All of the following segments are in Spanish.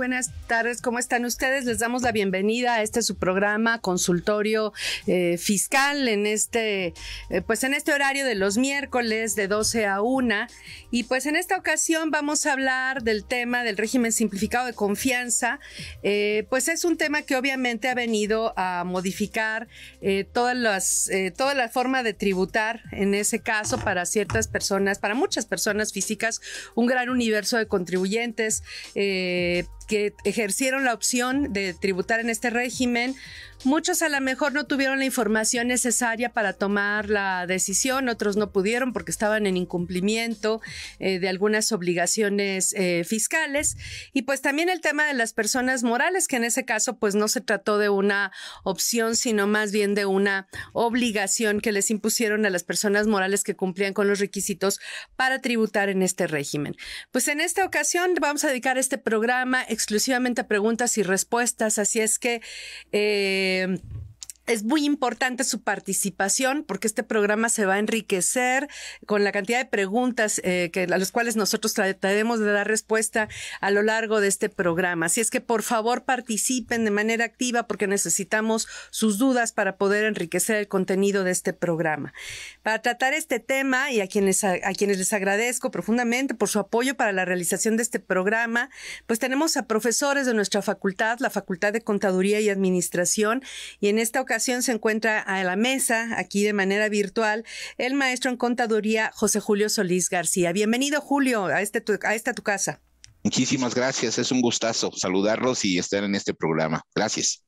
buenas tardes, ¿cómo están ustedes? Les damos la bienvenida a este su programa Consultorio eh, Fiscal en este eh, pues en este horario de los miércoles de 12 a 1 y pues en esta ocasión vamos a hablar del tema del régimen simplificado de confianza, eh, pues es un tema que obviamente ha venido a modificar todas las toda la forma de tributar en ese caso para ciertas personas, para muchas personas físicas, un gran universo de contribuyentes que ejercieron la opción de tributar en este régimen Muchos a lo mejor no tuvieron la información necesaria para tomar la decisión, otros no pudieron porque estaban en incumplimiento eh, de algunas obligaciones eh, fiscales. Y pues también el tema de las personas morales, que en ese caso pues no se trató de una opción, sino más bien de una obligación que les impusieron a las personas morales que cumplían con los requisitos para tributar en este régimen. Pues en esta ocasión vamos a dedicar este programa exclusivamente a preguntas y respuestas, así es que... Eh, Eh, es muy importante su participación porque este programa se va a enriquecer con la cantidad de preguntas eh, que, a las cuales nosotros trataremos de dar respuesta a lo largo de este programa. Así es que por favor participen de manera activa porque necesitamos sus dudas para poder enriquecer el contenido de este programa. Para tratar este tema y a quienes, a quienes les agradezco profundamente por su apoyo para la realización de este programa, pues tenemos a profesores de nuestra facultad, la Facultad de Contaduría y Administración, y en esta ocasión ocasión se encuentra a la mesa, aquí de manera virtual, el maestro en contaduría José Julio Solís García. Bienvenido, Julio, a, este a esta tu casa. Muchísimas gracias, es un gustazo saludarlos y estar en este programa. Gracias.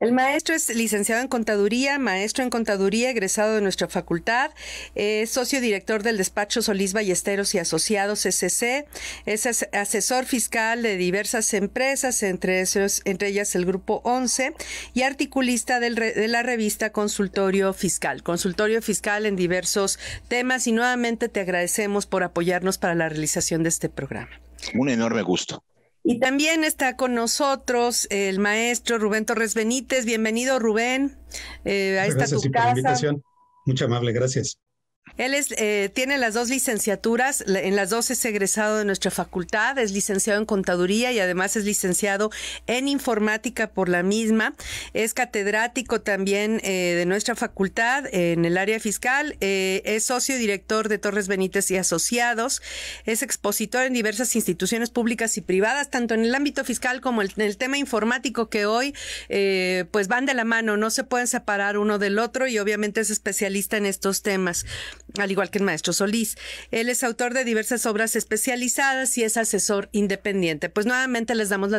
El maestro es licenciado en contaduría, maestro en contaduría, egresado de nuestra facultad, eh, es socio director del despacho Solís Ballesteros y Asociados SC, es asesor fiscal de diversas empresas, entre, ellas el Grupo 11, y articulista de la revista Consultorio Fiscal. Consultorio Fiscal en diversos temas y nuevamente te agradecemos por apoyarnos para la realización de este programa. Un enorme gusto. Y también está con nosotros el maestro Rubén Torres Benítez. Bienvenido, Rubén, eh, a esta tu casa. Por invitación. amable, gracias. Él es, eh, tiene las dos licenciaturas, en las dos es egresado de nuestra facultad, es licenciado en contaduría y además es licenciado en informática por la misma. Es catedrático también eh, de nuestra facultad en el área fiscal, eh, es socio director de Torres Benítez y Asociados, es expositor en diversas instituciones públicas y privadas, tanto en el ámbito fiscal como en el tema informático que hoy pues van de la mano, no se pueden separar uno del otro y obviamente es especialista en estos temas al igual que el maestro Solís. Él es autor de diversas obras especializadas y es asesor independiente. Pues nuevamente les damos la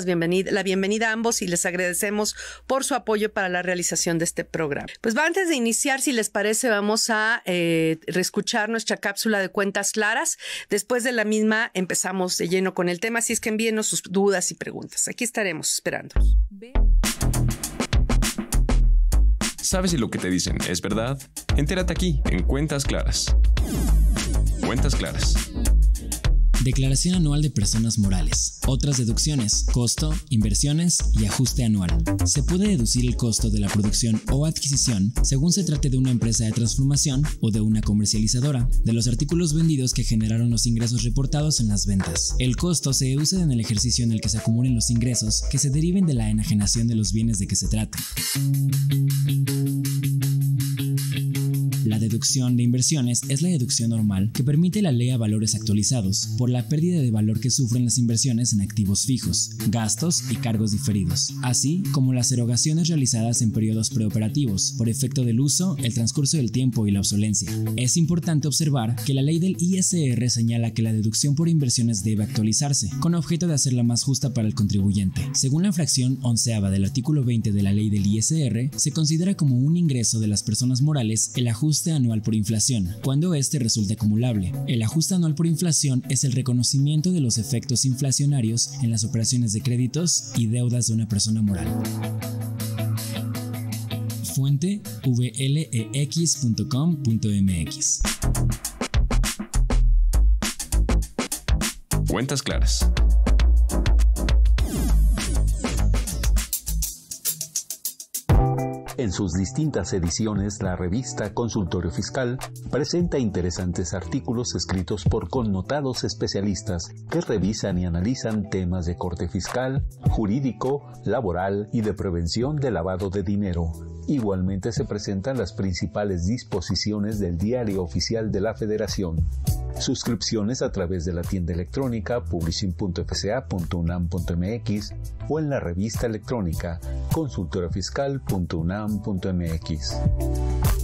bienvenida a ambos y les agradecemos por su apoyo para la realización de este programa. Pues antes de iniciar, si les parece, vamos a eh, reescuchar nuestra cápsula de cuentas claras. Después de la misma empezamos de lleno con el tema, así es que envíenos sus dudas y preguntas. Aquí estaremos esperándolos. ¿Sabes si lo que te dicen es verdad? Entérate aquí, en Cuentas Claras. Cuentas Claras declaración anual de personas morales, otras deducciones, costo, inversiones y ajuste anual. Se puede deducir el costo de la producción o adquisición según se trate de una empresa de transformación o de una comercializadora, de los artículos vendidos que generaron los ingresos reportados en las ventas. El costo se deduce en el ejercicio en el que se acumulen los ingresos que se deriven de la enajenación de los bienes de que se trate. La deducción de inversiones es la deducción normal que permite la ley a valores actualizados por la pérdida de valor que sufren las inversiones en activos fijos, gastos y cargos diferidos, así como las erogaciones realizadas en periodos preoperativos por efecto del uso, el transcurso del tiempo y la obsolencia. Es importante observar que la ley del ISR señala que la deducción por inversiones debe actualizarse, con objeto de hacerla más justa para el contribuyente. Según la fracción onceava del artículo 20 de la ley del ISR, se considera como un ingreso de las personas morales el ajuste ajuste anual por inflación, cuando este resulta acumulable. El ajuste anual por inflación es el reconocimiento de los efectos inflacionarios en las operaciones de créditos y deudas de una persona moral. Fuente vlex.com.mx Cuentas claras. En sus distintas ediciones, la revista Consultorio Fiscal presenta interesantes artículos escritos por connotados especialistas que revisan y analizan temas de corte fiscal, jurídico, laboral y de prevención de lavado de dinero. Igualmente se presentan las principales disposiciones del Diario Oficial de la Federación suscripciones a través de la tienda electrónica publishing.fca.unam.mx o en la revista electrónica consultorafiscal.unam.mx.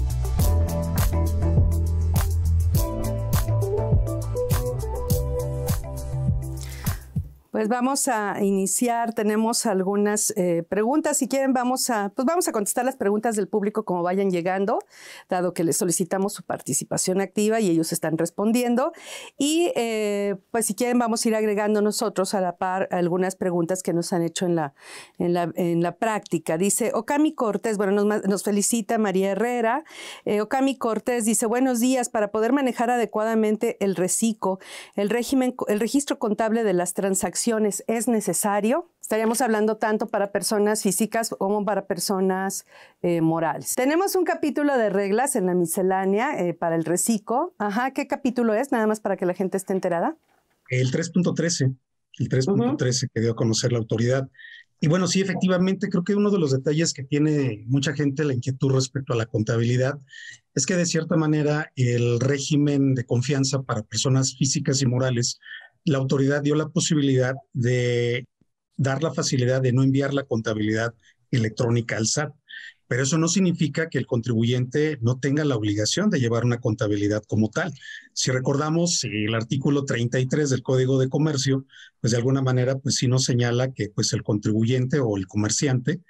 Pues vamos a iniciar, tenemos algunas eh, preguntas, si quieren vamos a, pues vamos a contestar las preguntas del público como vayan llegando, dado que les solicitamos su participación activa y ellos están respondiendo. Y eh, pues si quieren vamos a ir agregando nosotros a la par algunas preguntas que nos han hecho en la, en la, práctica. Dice Okami Cortés, bueno, nos, felicita María Herrera. Eh, Okami Cortés dice, buenos días, para poder manejar adecuadamente el reciclo, el régimen, el registro contable de las transacciones, es necesario, estaríamos hablando tanto para personas físicas como para personas eh, morales. Tenemos un capítulo de reglas en la miscelánea eh, para el reciclo. Ajá, ¿qué capítulo es? Nada más para que la gente esté enterada. El 3.13, el 3.13 que dio a conocer la autoridad. Y bueno, sí, efectivamente, creo que uno de los detalles que tiene mucha gente la inquietud respecto a la contabilidad es que de cierta manera el régimen de confianza para personas físicas y morales la autoridad dio la posibilidad de dar la facilidad de no enviar la contabilidad electrónica al SAT. Pero eso no significa que el contribuyente no tenga la obligación de llevar una contabilidad como tal. Si recordamos eh, el artículo 33 del Código de Comercio, pues de alguna manera pues sí nos señala que pues el contribuyente o el comerciante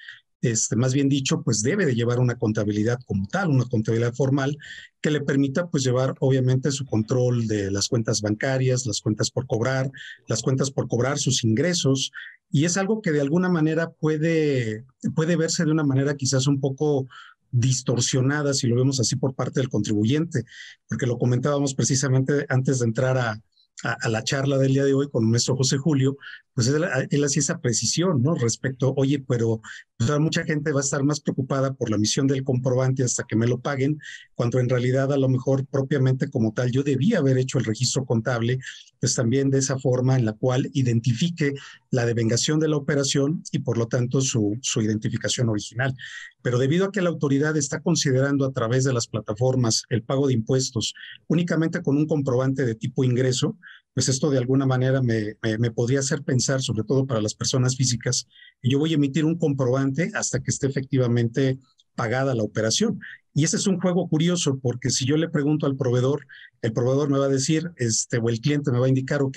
este, más bien dicho, pues debe de llevar una contabilidad como tal, una contabilidad formal que le permita pues llevar obviamente su control de las cuentas bancarias, las cuentas por cobrar, las cuentas por cobrar sus ingresos y es algo que de alguna manera puede, puede verse de una manera quizás un poco distorsionada si lo vemos así por parte del contribuyente, porque lo comentábamos precisamente antes de entrar a, a, la charla del día de hoy con nuestro José Julio, pues él, hacía esa precisión, ¿no? Respecto, oye, pero pues, mucha gente va a estar más preocupada por la misión del comprobante hasta que me lo paguen, cuando en realidad a lo mejor propiamente como tal yo debía haber hecho el registro contable, pues también de esa forma en la cual identifique la devengación de la operación y por lo tanto su, su identificación original. Pero debido a que la autoridad está considerando a través de las plataformas el pago de impuestos únicamente con un comprobante de tipo ingreso, pues esto de alguna manera me, podría hacer pensar, sobre todo para las personas físicas, yo voy a emitir un comprobante hasta que esté efectivamente pagada la operación. Y ese es un juego curioso porque si yo le pregunto al proveedor, el proveedor me va a decir, este, o el cliente me va a indicar, ok,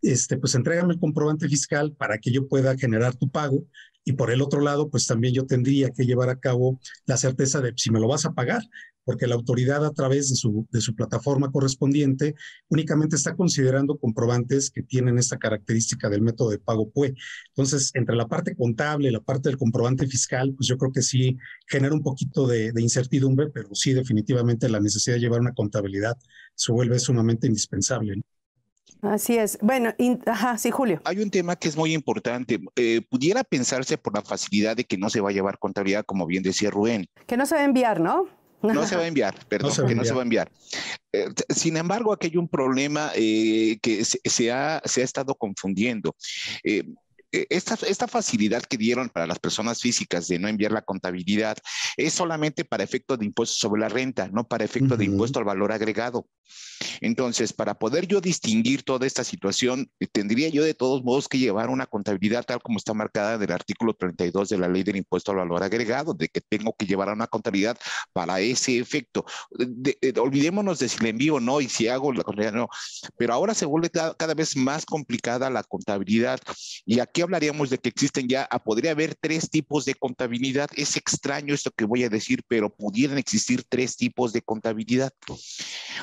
este, pues entrégame el comprobante fiscal para que yo pueda generar tu pago. Y por el otro lado, pues también yo tendría que llevar a cabo la certeza de si me lo vas a pagar porque la autoridad a través de su, de su plataforma correspondiente únicamente está considerando comprobantes que tienen esta característica del método de pago PUE. Entonces, entre la parte contable y la parte del comprobante fiscal, pues yo creo que sí genera un poquito de, incertidumbre, pero sí definitivamente la necesidad de llevar una contabilidad se vuelve sumamente indispensable. Así es. Bueno, sí, Julio. Hay un tema que es muy importante. Eh, pudiera pensarse por la facilidad de que no se va a llevar contabilidad, como bien decía Rubén. Que no se va a enviar, ¿no? No se va a enviar, perdón, que no se va a enviar. Eh, sin embargo, aquí hay un problema eh, que se, ha, estado confundiendo. Eh, e, esta, facilidad que dieron para las personas físicas de no enviar la contabilidad es solamente para efecto de impuestos sobre la renta, no para efecto de impuesto al valor agregado. Entonces, para poder yo distinguir toda esta situación, eh, tendría yo de todos modos que llevar una contabilidad tal como está marcada en el artículo 32 de la ley del impuesto al valor agregado, de que tengo que llevar una contabilidad para ese efecto. Eh, eh, olvidémonos de si le envío o no y si hago la contabilidad no. Pero ahora se vuelve cada, cada vez más complicada la contabilidad y aquí hablaríamos de que existen ya, ah, podría haber tres tipos de contabilidad. Es extraño esto que voy a decir, pero pudieran existir tres tipos de contabilidad.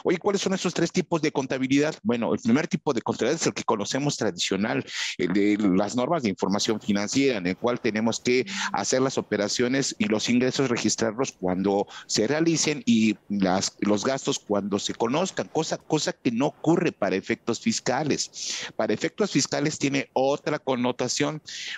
Oye, ¿cuáles son esos tres tipos de contabilidad? Bueno, el primer tipo de contabilidad es el que conocemos tradicional, de las normas de información financiera, en el cual tenemos que hacer las operaciones y los ingresos registrarlos cuando se realicen y las, los gastos cuando se conozcan, cosa, cosa que no ocurre para efectos fiscales. Para efectos fiscales tiene otra connotación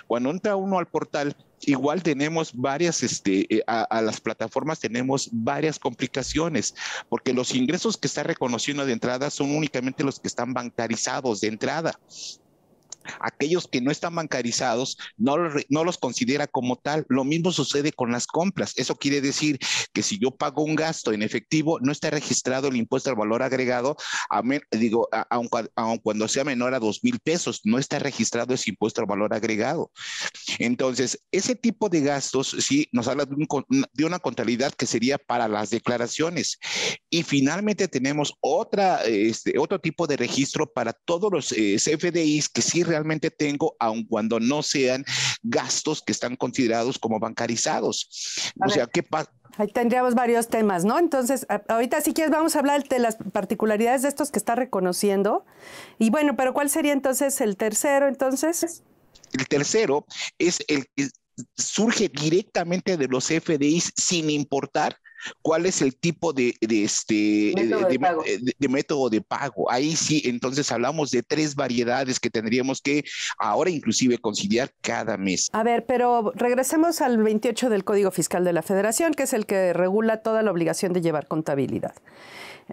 cuando entra uno al portal, igual tenemos varias, este, eh, a, a, las plataformas tenemos varias complicaciones, porque los ingresos que está reconociendo de entrada son únicamente los que están bancarizados de entrada aquellos que no están bancarizados no los, no los considera como tal. Lo mismo sucede con las compras. Eso quiere decir que si yo pago un gasto en efectivo, no está registrado el impuesto al valor agregado, a digo, aun, cuando sea menor a dos mil pesos, no está registrado ese impuesto al valor agregado. Entonces, ese tipo de gastos, sí, nos habla de, una contabilidad que sería para las declaraciones. Y finalmente tenemos otra, este, otro tipo de registro para todos los eh, CFDIs que sí realmente tengo, aun cuando no sean gastos que están considerados como bancarizados. o sea, ¿qué pasa? Ahí tendríamos varios temas, ¿no? Entonces, ahorita si quieres vamos a hablar de las particularidades de estos que está reconociendo. Y bueno, pero ¿cuál sería entonces el tercero entonces? El tercero es el que surge directamente de los FDIs sin importar cuál es el tipo de, este, método eh, eh, de, método de pago. Ahí sí, entonces hablamos de tres variedades que tendríamos que ahora inclusive conciliar cada mes. A ver, pero regresemos al 28 del Código Fiscal de la Federación, que es el que regula toda la obligación de llevar contabilidad.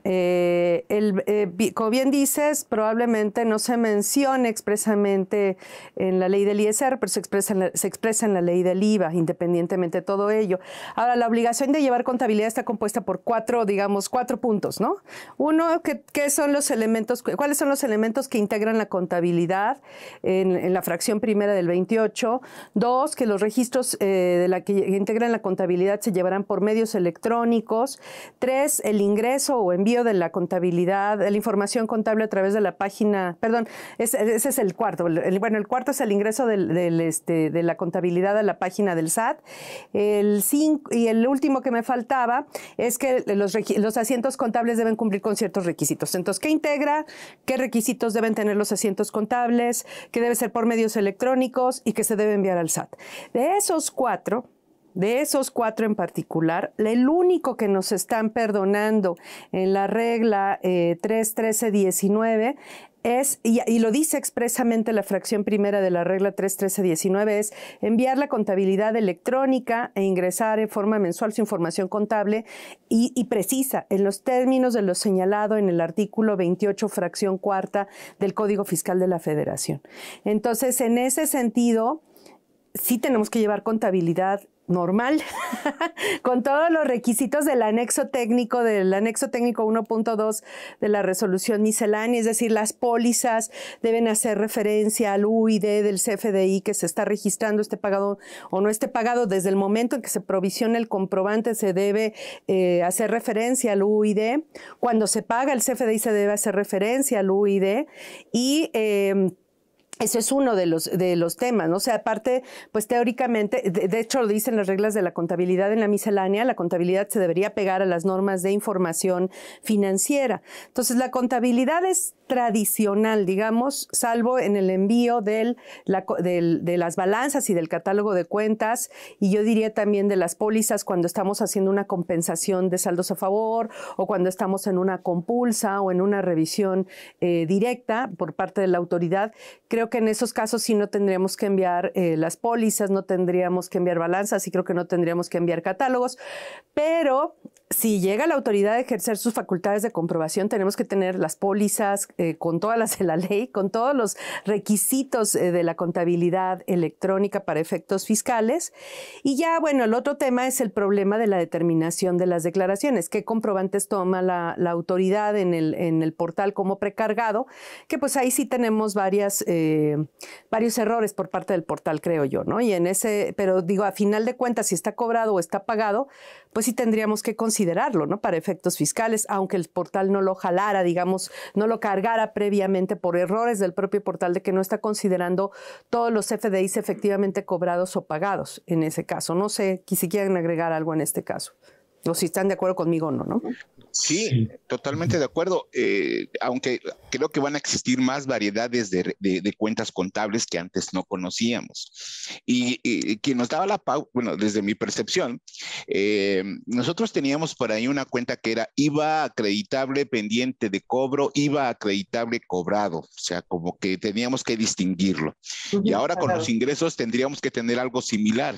Eh, eh, como bien dices, probablemente no se mencione expresamente en la ley del ISR, pero se expresa, en la, ley del IVA, independientemente de todo ello. Ahora, la obligación de llevar contabilidad está compuesta por cuatro, digamos, cuatro puntos, ¿no? Uno, son los elementos, cuáles son los elementos que integran la contabilidad en, la fracción primera del 28? Dos, que los registros eh, de la que integran la contabilidad se llevarán por medios electrónicos. Tres, el ingreso o envío de la contabilidad, de la información contable a través de la página, perdón, ese, es el cuarto. bueno, el cuarto es el ingreso este, de la contabilidad a la página del SAT. El y el último que me faltaba es que los, asientos contables deben cumplir con ciertos requisitos. Entonces, ¿qué integra? ¿Qué requisitos deben tener los asientos contables? ¿Qué debe ser por medios electrónicos? Y qué se debe enviar al SAT. De esos cuatro, de esos cuatro en particular, el único que nos están perdonando en la regla 3.13.19 eh, es, y, lo dice expresamente la fracción primera de la regla 3.13.19, es enviar la contabilidad electrónica e ingresar en forma mensual su información contable y, y precisa en los términos de lo señalado en el artículo 28, fracción cuarta del Código Fiscal de la Federación. Entonces, en ese sentido, sí tenemos que llevar contabilidad normal, con todos los requisitos del anexo técnico, del anexo técnico 1.2 de la resolución miscelánea, es decir, las pólizas deben hacer referencia al UID del CFDI que se está registrando, esté pagado o no esté pagado, desde el momento en que se provisiona el comprobante se debe eh, hacer referencia al UID, cuando se paga el CFDI se debe hacer referencia al UID y... Eh, ese es uno de los, de los temas, ¿no? O sea, aparte, pues teóricamente, de, hecho lo dicen las reglas de la contabilidad en la miscelánea, la contabilidad se debería pegar a las normas de información financiera. Entonces, la contabilidad es tradicional, digamos, salvo en el envío de las balanzas y del catálogo de cuentas, y yo diría también de las pólizas cuando estamos haciendo una compensación de saldos a favor o cuando estamos en una compulsa o en una revisión eh, directa por parte de la autoridad que en esos casos sí no tendríamos que enviar eh, las pólizas, no tendríamos que enviar balanzas, y creo que no tendríamos que enviar catálogos, pero si llega la autoridad a ejercer sus facultades de comprobación, tenemos que tener las pólizas eh, con todas las de la ley, con todos los requisitos eh, de la contabilidad electrónica para efectos fiscales. Y ya, bueno, el otro tema es el problema de la determinación de las declaraciones, qué comprobantes toma la, autoridad en el, en el, portal como precargado, que pues ahí sí tenemos varias, eh, varios errores por parte del portal, creo yo, ¿no? Y en ese, pero digo, a final de cuentas, si está cobrado o está pagado, pues sí tendríamos que considerarlo, ¿no? Para efectos fiscales, aunque el portal no lo jalara, digamos, no lo cargara previamente por errores del propio portal de que no está considerando todos los FDIs efectivamente cobrados o pagados en ese caso. No sé si quieren agregar algo en este caso, o si están de acuerdo conmigo o no, ¿no? Sí, totalmente de acuerdo. Eh, aunque creo que van a existir más variedades de, cuentas contables que antes no conocíamos. Y, quien nos daba la pauta, bueno, desde mi percepción, eh, nosotros teníamos por ahí una cuenta que era IVA acreditable pendiente de cobro, IVA acreditable cobrado. O sea, como que teníamos que distinguirlo. y ahora con los ingresos tendríamos que tener algo similar.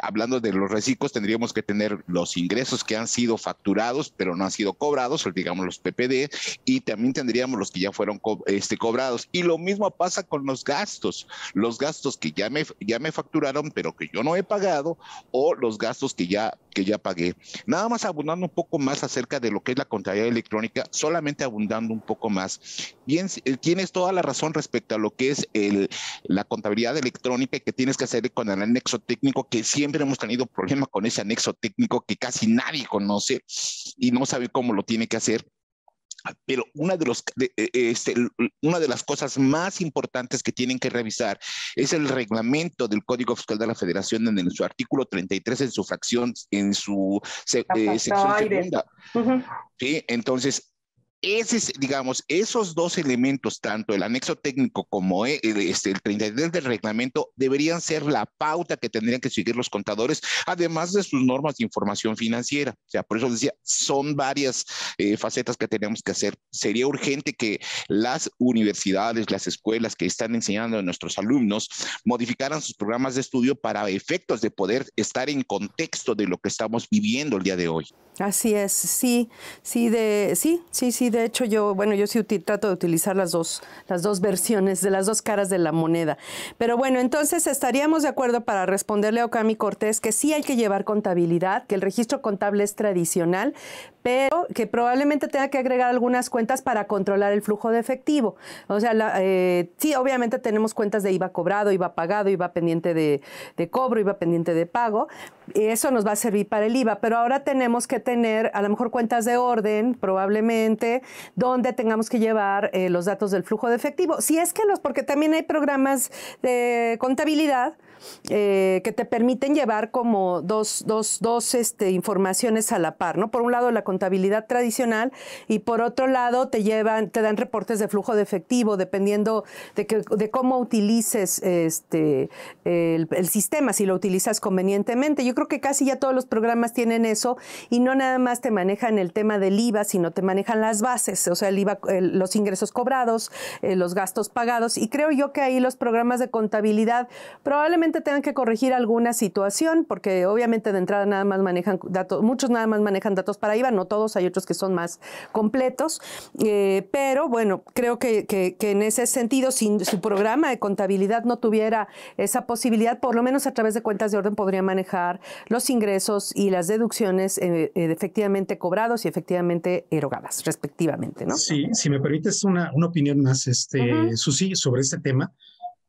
Hablando de los reciclos, tendríamos que tener los ingresos que han sido facturados, pero no han sido cobrados, digamos los PPD, y también tendríamos los que ya fueron este, cobrados. Y lo mismo pasa con los gastos, los gastos que ya me, ya me facturaron, pero que yo no he pagado, o los gastos que ya, que ya pagué. Nada más abundando un poco más acerca de lo que es la contabilidad electrónica, solamente abundando un poco más. Bien, eh, tienes toda la razón respecto a lo que es el, la contabilidad electrónica que tienes que hacer con el anexo técnico, que siempre hemos tenido problema con ese anexo técnico que casi nadie conoce y no sabe cómo lo tiene que hacer. Pero una de, los, e, este, una de las cosas más importantes que tienen que revisar es el reglamento del Código Fiscal de la Federación en, su artículo 33, en su fracción, en su eh, sección segunda. ¿Sí? Entonces, digamos, esos dos elementos, tanto el anexo técnico como e, el, este, 33 del reglamento, deberían ser la pauta que tendrían que seguir los contadores, además de sus normas de información financiera. O sea, por eso decía, son varias eh, facetas que tenemos que hacer. Sería urgente que las universidades, las escuelas que están enseñando a nuestros alumnos modificaran sus programas de estudio para efectos de poder estar en contexto de lo que estamos viviendo el día de hoy. Así es, sí, sí, de, sí, sí, sí, de hecho yo, bueno, yo sí trato de utilizar las dos, las dos versiones, de las dos caras de la moneda. Pero bueno, entonces estaríamos de acuerdo para responderle a Ocami Cortés que sí hay que llevar contabilidad, que el registro contable es tradicional, pero que probablemente tenga que agregar algunas cuentas para controlar el flujo de efectivo. O sea, eh, sí, obviamente tenemos cuentas de IVA cobrado, IVA pagado, IVA pendiente de, de cobro, IVA pendiente de pago, eso nos va a servir para el IVA, pero ahora tenemos que tener a lo mejor cuentas de orden, probablemente, donde tengamos que llevar eh, los datos del flujo de efectivo. Si es que los, porque también hay programas de contabilidad eh, que te permiten llevar como dos, dos, este, informaciones a la par, ¿no? Por un lado la contabilidad tradicional y por otro lado te llevan, te dan reportes de flujo de efectivo, dependiendo de, que, de cómo utilices este, el, sistema, si lo utilizas convenientemente. Yo creo que casi ya todos los programas tienen eso y no nada más te manejan el tema del IVA, sino te manejan las bases, o sea, el IVA, los ingresos cobrados, eh, los gastos pagados. Y creo yo que ahí los programas de contabilidad probablemente tengan que corregir alguna situación, porque obviamente de entrada nada más manejan datos, muchos nada más manejan datos para IVA, no todos, hay otros que son más completos, eh, pero bueno, creo que, en ese sentido, si su programa de contabilidad no tuviera esa posibilidad, por lo menos a través de cuentas de orden podría manejar los ingresos y las deducciones eh, eh, efectivamente cobrados y efectivamente erogadas, respectivamente, ¿no? Sí, si me permites una, opinión más este, Susi, sobre este tema.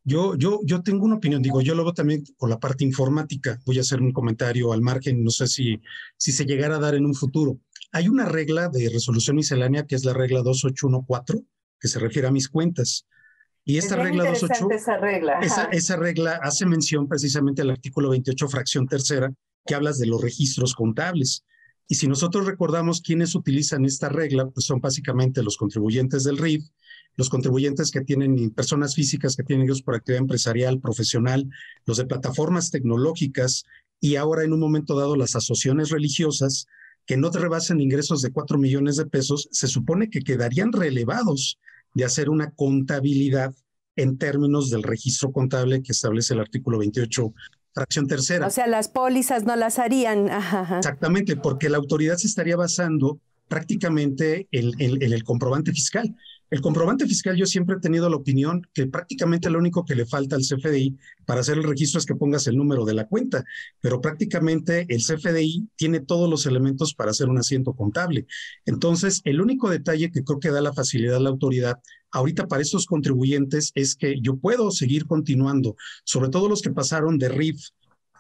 Yo, yo, yo tengo una opinión, digo, yo lo también por la parte informática, voy a hacer un comentario al margen, no sé si, si se llegara a dar en un futuro. Hay una regla de resolución miscelánea que es la regla 2814, que se refiere a mis cuentas. Y esta es regla 28, esa regla. Esa, regla hace mención precisamente al artículo 28, fracción tercera, que hablas de los registros contables. Y si nosotros recordamos quiénes utilizan esta regla, pues son básicamente los contribuyentes del RIF, los contribuyentes que tienen personas físicas que tienen ellos por actividad empresarial, profesional, los de plataformas tecnológicas y ahora en un momento dado las asociaciones religiosas que no te rebasen ingresos de cuatro millones de pesos, se supone que quedarían relevados de hacer una contabilidad en términos del registro contable que establece el artículo 28 fracción tercera. O sea, las pólizas no las harían. Exactamente, porque la autoridad se estaría basando prácticamente el, el, comprobante fiscal. El comprobante fiscal yo siempre he tenido la opinión que prácticamente lo único que le falta al CFDI para hacer el registro es que pongas el número de la cuenta, pero prácticamente el CFDI tiene todos los elementos para hacer un asiento contable. Entonces, el único detalle que creo que da la facilidad a la autoridad ahorita para estos contribuyentes es que yo puedo seguir continuando, sobre todo los que pasaron de RIF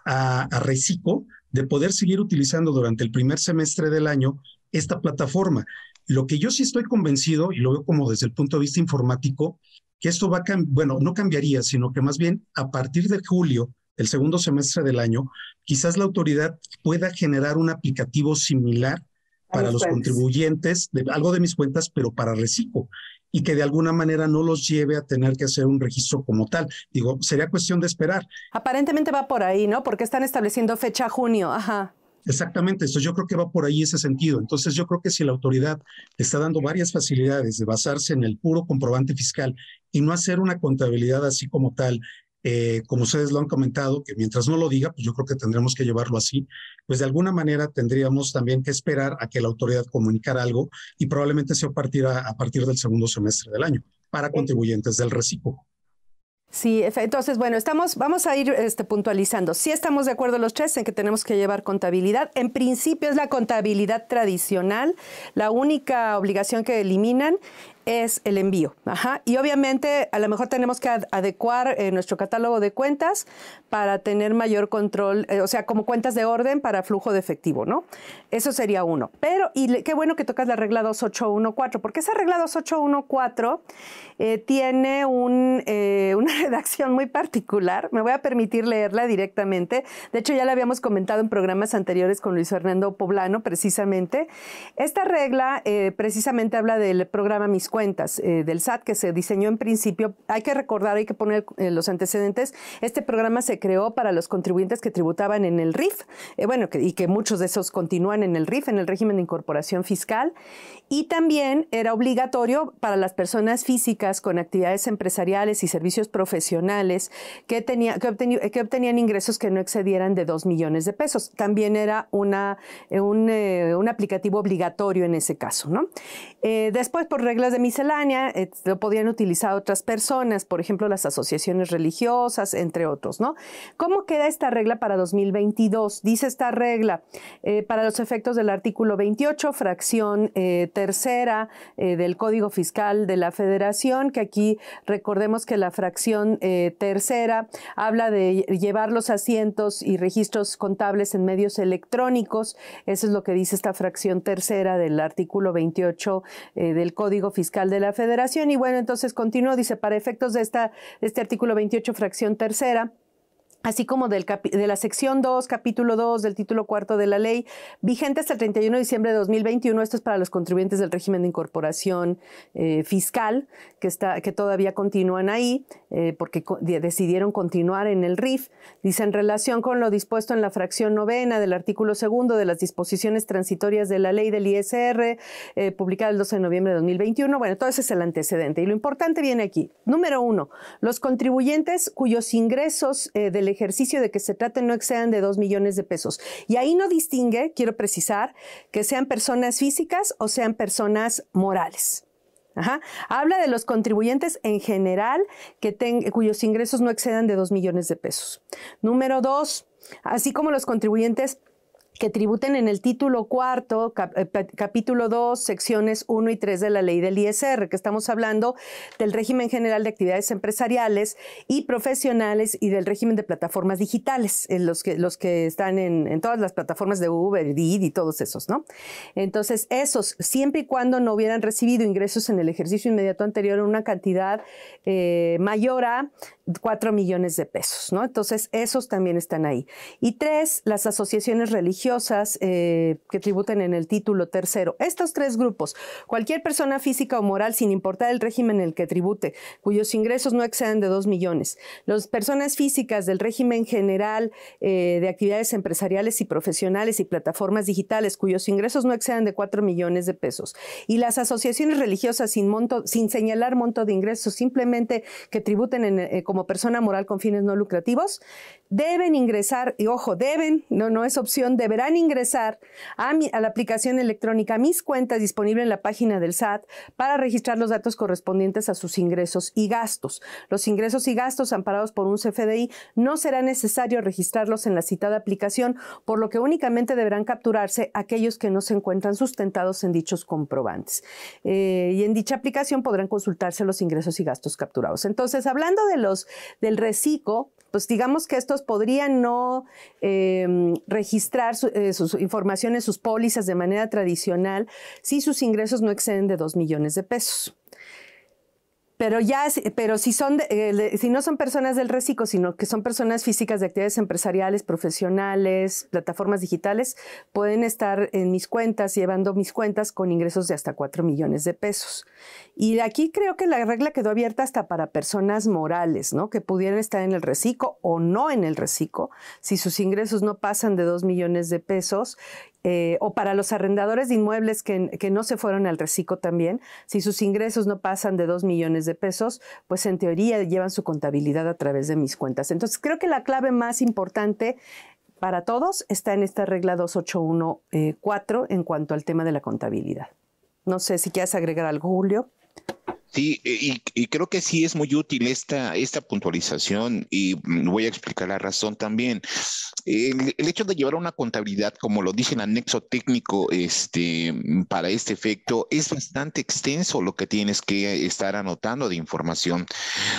a, a Recico, de poder seguir utilizando durante el primer semestre del año esta plataforma. Lo que yo sí estoy convencido, y lo veo como desde el punto de vista informático, que esto va a, bueno, no cambiaría, sino que más bien a partir de julio, el segundo semestre del año, quizás la autoridad pueda generar un aplicativo similar para los contribuyentes, de, algo de mis cuentas, pero para reciclo y que de alguna manera no los lleve a tener que hacer un registro como tal. Digo, sería cuestión de esperar. Aparentemente va por ahí, ¿no? Porque están estableciendo fecha junio, ajá. Exactamente, entonces yo creo que va por ahí ese sentido. Entonces yo creo que si la autoridad está dando varias facilidades de basarse en el puro comprobante fiscal y no hacer una contabilidad así como tal, eh, como ustedes lo han comentado, que mientras no lo diga, pues yo creo que tendremos que llevarlo así, pues de alguna manera tendríamos también que esperar a que la autoridad comunicara algo y probablemente sea a partir, a, partir del segundo semestre del año para contribuyentes del reciclo. Sí, entonces, bueno, estamos, vamos a ir este, puntualizando. Sí estamos de acuerdo los tres en que tenemos que llevar contabilidad. En principio es la contabilidad tradicional. La única obligación que eliminan es el envío. Ajá. Y obviamente a lo mejor tenemos que adecuar eh, nuestro catálogo de cuentas para tener mayor control, eh, o sea, como cuentas de orden para flujo de efectivo, ¿no? Eso sería uno. Pero, y qué bueno que tocas la regla 2814, porque esa regla 2814 eh, tiene una redacción muy particular. Me voy a permitir leerla directamente. De hecho, ya la habíamos comentado en programas anteriores con Luis Fernando Poblano, precisamente. Esta regla precisamente habla del programa Mis cuentas eh, del SAT que se diseñó en principio. Hay que recordar, hay que poner eh, los antecedentes. Este programa se creó para los contribuyentes que tributaban en el RIF, eh, bueno, y que muchos de esos continúan en el RIF, en el régimen de incorporación fiscal. Y también era obligatorio para las personas físicas con actividades empresariales y servicios profesionales que, tenía, que, obtenían ingresos que no excedieran de 2 millones de pesos. También era una, un, un aplicativo obligatorio en ese caso. ¿no? después, por reglas de miscelánea eh, lo podían utilizar otras personas, por ejemplo, las asociaciones religiosas, entre otros, ¿no? ¿Cómo queda esta regla para 2022? Dice esta regla, eh, para los efectos del artículo 28, fracción eh, tercera del Código Fiscal de la Federación, que aquí recordemos que la fracción tercera habla de llevar los asientos y registros contables en medios electrónicos, eso es lo que dice esta fracción tercera del artículo 28 del Código Fiscal de la Federación. Y bueno, entonces continúo, dice, para efectos de esta, este artículo 28, fracción tercera, así como de la sección 2, capítulo 2 del título cuarto de la ley, vigente hasta el 31 de diciembre de 2021. Esto es para los contribuyentes del régimen de incorporación eh, fiscal, que, está, que todavía continúan ahí, eh, porque decidieron continuar en el RIF. Dice, en relación con lo dispuesto en la fracción novena del artículo segundo de las disposiciones transitorias de la ley del ISR, eh, publicada el 12 de noviembre de 2021. Bueno, todo ese es el antecedente. Y lo importante viene aquí. Número uno, los contribuyentes cuyos ingresos del ejercicio de que se trate no excedan de 2 millones de pesos. Y ahí no distingue, quiero precisar, que sean personas físicas o sean personas morales. Habla de los contribuyentes en general que cuyos ingresos no excedan de 2 millones de pesos. Número dos así como los contribuyentes que tributen en el título cuarto, eh, capítulo 2, secciones 1 y 3 de la ley del ISR, que estamos hablando del régimen general de actividades empresariales y profesionales y del régimen de plataformas digitales, los, que, los que están en, todas las plataformas de Uber, Did y todos esos, ¿no? Entonces, esos, siempre y cuando no hubieran recibido ingresos en el ejercicio inmediato anterior en una cantidad eh, mayor a 4 millones de pesos, ¿no? Entonces, esos también están ahí. Y tres, las asociaciones religiosas eh, que tributen en el título tercero. Estos tres grupos, cualquier persona física o moral, sin importar el régimen en el que tribute, cuyos ingresos no excedan de 2 millones. Las personas físicas del régimen general eh, de actividades empresariales y profesionales y plataformas digitales, cuyos ingresos no excedan de 4 millones de pesos. Y las asociaciones religiosas sin, monto, sin señalar monto de ingresos, simplemente que tributen eh, como persona moral con fines no lucrativos, deben ingresar, y ojo, deben, no, no es opción, deben deberán ingresar a, la aplicación electrónica Mis Cuentas disponible en la página del SAT para registrar los datos correspondientes a sus ingresos y gastos. Los ingresos y gastos amparados por un CFDI no será necesario registrarlos en la citada aplicación, por lo que únicamente deberán capturarse aquellos que no se encuentran sustentados en dichos comprobantes. Eh, y en dicha aplicación podrán consultarse los ingresos y gastos capturados. Entonces, hablando de los del reciclo, pues digamos que estos podrían no em, registrar eh, sus informaciones, sus pólizas de manera tradicional si sus ingresos no exceden de 2 millones de pesos. Pero ya, pero si son, eh, si no son personas del reciclo, sino que son personas físicas de actividades empresariales, profesionales, plataformas digitales, pueden estar en mis cuentas, llevando mis cuentas con ingresos de hasta 4 millones de pesos. Y aquí creo que la regla quedó abierta hasta para personas morales, ¿no? Que pudieran estar en el reciclo o no en el reciclo, si sus ingresos no pasan de 2 millones de pesos eh, o para los arrendadores de inmuebles que, no se fueron al reciclo también, si sus ingresos no pasan de 2 millones de pesos, pues en teoría llevan su contabilidad a través de mis cuentas. Entonces creo que la clave más importante para todos está en esta regla 2814 eh, en cuanto al tema de la contabilidad. No sé si quieres agregar algo, Julio. Sí, y, creo que sí es muy útil esta, esta puntualización y voy a explicar la razón también. El, hecho de llevar una contabilidad, como lo dice el anexo técnico este, para este efecto, es bastante extenso lo que tienes que estar anotando de información.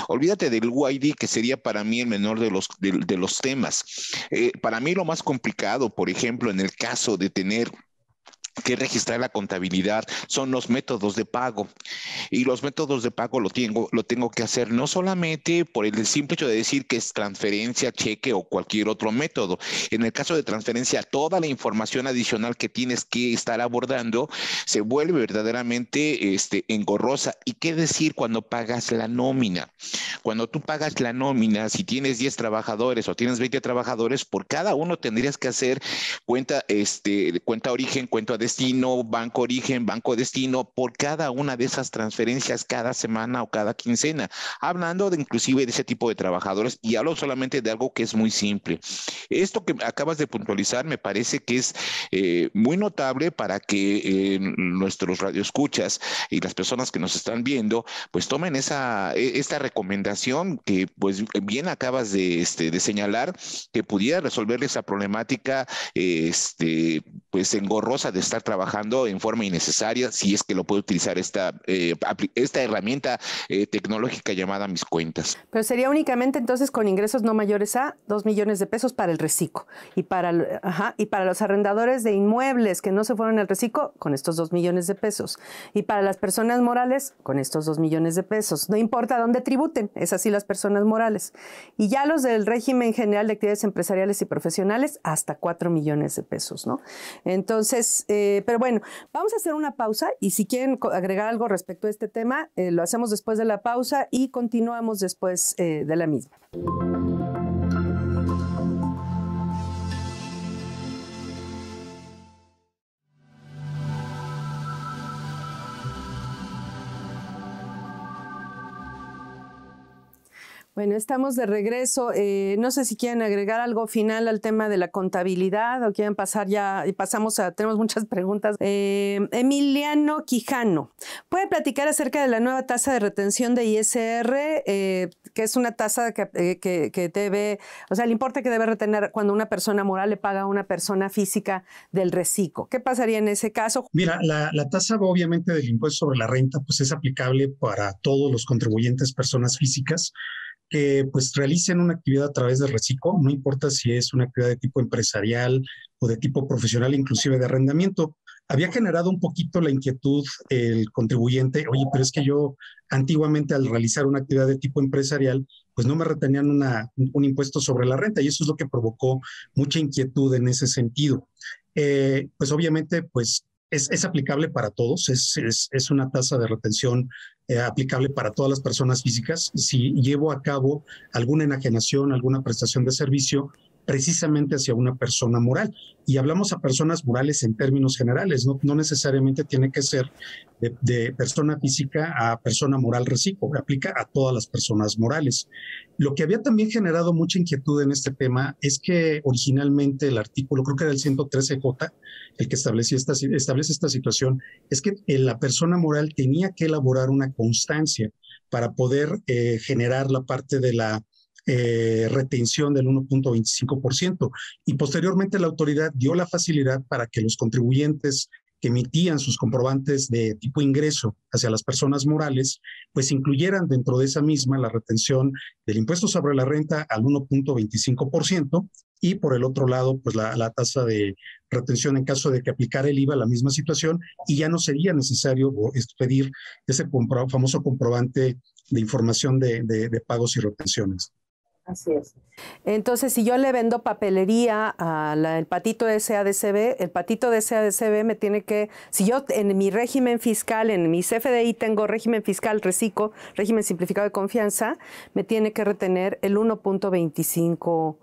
Olvídate del UID, que sería para mí el menor de los, de, los temas. Eh, para mí lo más complicado, por ejemplo, en el caso de tener que registrar la contabilidad son los métodos de pago. Y los métodos de pago lo tengo, lo tengo que hacer no solamente por el simple hecho de decir que es transferencia, cheque o cualquier otro método. En el caso de transferencia, toda la información adicional que tienes que estar abordando se vuelve verdaderamente este, engorrosa. ¿Y qué decir cuando pagas la nómina? Cuando tú pagas la nómina, si tienes 10 trabajadores o tienes 20 trabajadores, por cada uno tendrías que hacer cuenta, este, cuenta origen, cuenta de destino, banco origen, banco destino, por cada una de esas transferencias cada semana o cada quincena, hablando de inclusive de ese tipo de trabajadores y hablo solamente de algo que es muy simple. Esto que acabas de puntualizar me parece que es eh, muy notable para que eh, nuestros radioescuchas y las personas que nos están viendo, pues tomen esa, e, esta recomendación que pues bien acabas de, este, de señalar, que pudiera resolver esa problemática este, pues engorrosa de estar trabajando en forma innecesaria si es que lo puede utilizar esta, eh, esta herramienta eh, tecnológica llamada mis cuentas. Pero sería únicamente entonces con ingresos no mayores a 2 millones de pesos para el reciclo y para, y para los arrendadores de inmuebles que no se fueron al reciclo con estos 2 millones de pesos y para las personas morales con estos 2 millones de pesos. No importa dónde tributen, es así las personas morales. Y ya los del régimen general de actividades empresariales y profesionales hasta 4 millones de pesos, ¿no? Entonces, eh, pero bueno, vamos a hacer una pausa y si quieren agregar algo respecto a este tema, eh, lo hacemos después de la pausa y continuamos después eh, de la misma. Bueno, estamos de regreso. Eh, no sé si quieren agregar algo final al tema de la contabilidad o quieren pasar ya, y pasamos a, tenemos muchas preguntas. Eh, Emiliano Quijano, ¿puede platicar acerca de la nueva tasa de retención de ISR, eh, que es una tasa que, que, debe, o sea, el importe que debe retener cuando una persona moral le paga a una persona física del reciclo? ¿Qué pasaría en ese caso? Mira, la, la tasa obviamente del impuesto sobre la renta, pues es aplicable para todos los contribuyentes, personas físicas que pues realicen una actividad a través de Reciclo, no importa si es una actividad de tipo empresarial o de tipo profesional, inclusive de arrendamiento. Había generado un poquito la inquietud el contribuyente, oye, pero es que yo antiguamente al realizar una actividad de tipo empresarial, pues no me retenían una, un impuesto sobre la renta y eso es lo que provocó mucha inquietud en ese sentido. Eh, pues obviamente, pues es, es aplicable para todos, es, es, una tasa de retención eh, aplicable para todas las personas físicas. Si llevo a cabo alguna enajenación, alguna prestación de servicio, precisamente hacia una persona moral. Y hablamos a personas morales en términos generales, no, necesariamente tiene que ser de, persona física a persona moral recíproca, aplica a todas las personas morales. Lo que había también generado mucha inquietud en este tema es que originalmente el artículo, creo que era el 113J, el que establecía esta, establece esta situación, es que la persona moral tenía que elaborar una constancia para poder eh, generar la parte de la eh, retención del 1.25%. Y posteriormente la autoridad dio la facilidad para que los contribuyentes que emitían sus comprobantes de tipo ingreso hacia las personas morales, pues incluyeran dentro de esa misma la retención del impuesto sobre la renta al 1.25% y por el otro lado, pues la, tasa de retención en caso de que aplicara el IVA la misma situación y ya no sería necesario pedir ese famoso comprobante de información de pagos y retenciones. Así es. Entonces, si yo le vendo papelería al patito de SADCB, el patito de SADCB me tiene que, si yo en mi régimen fiscal, en mi CFDI tengo régimen fiscal reciclo, régimen simplificado de confianza, me tiene que retener el 1.25%.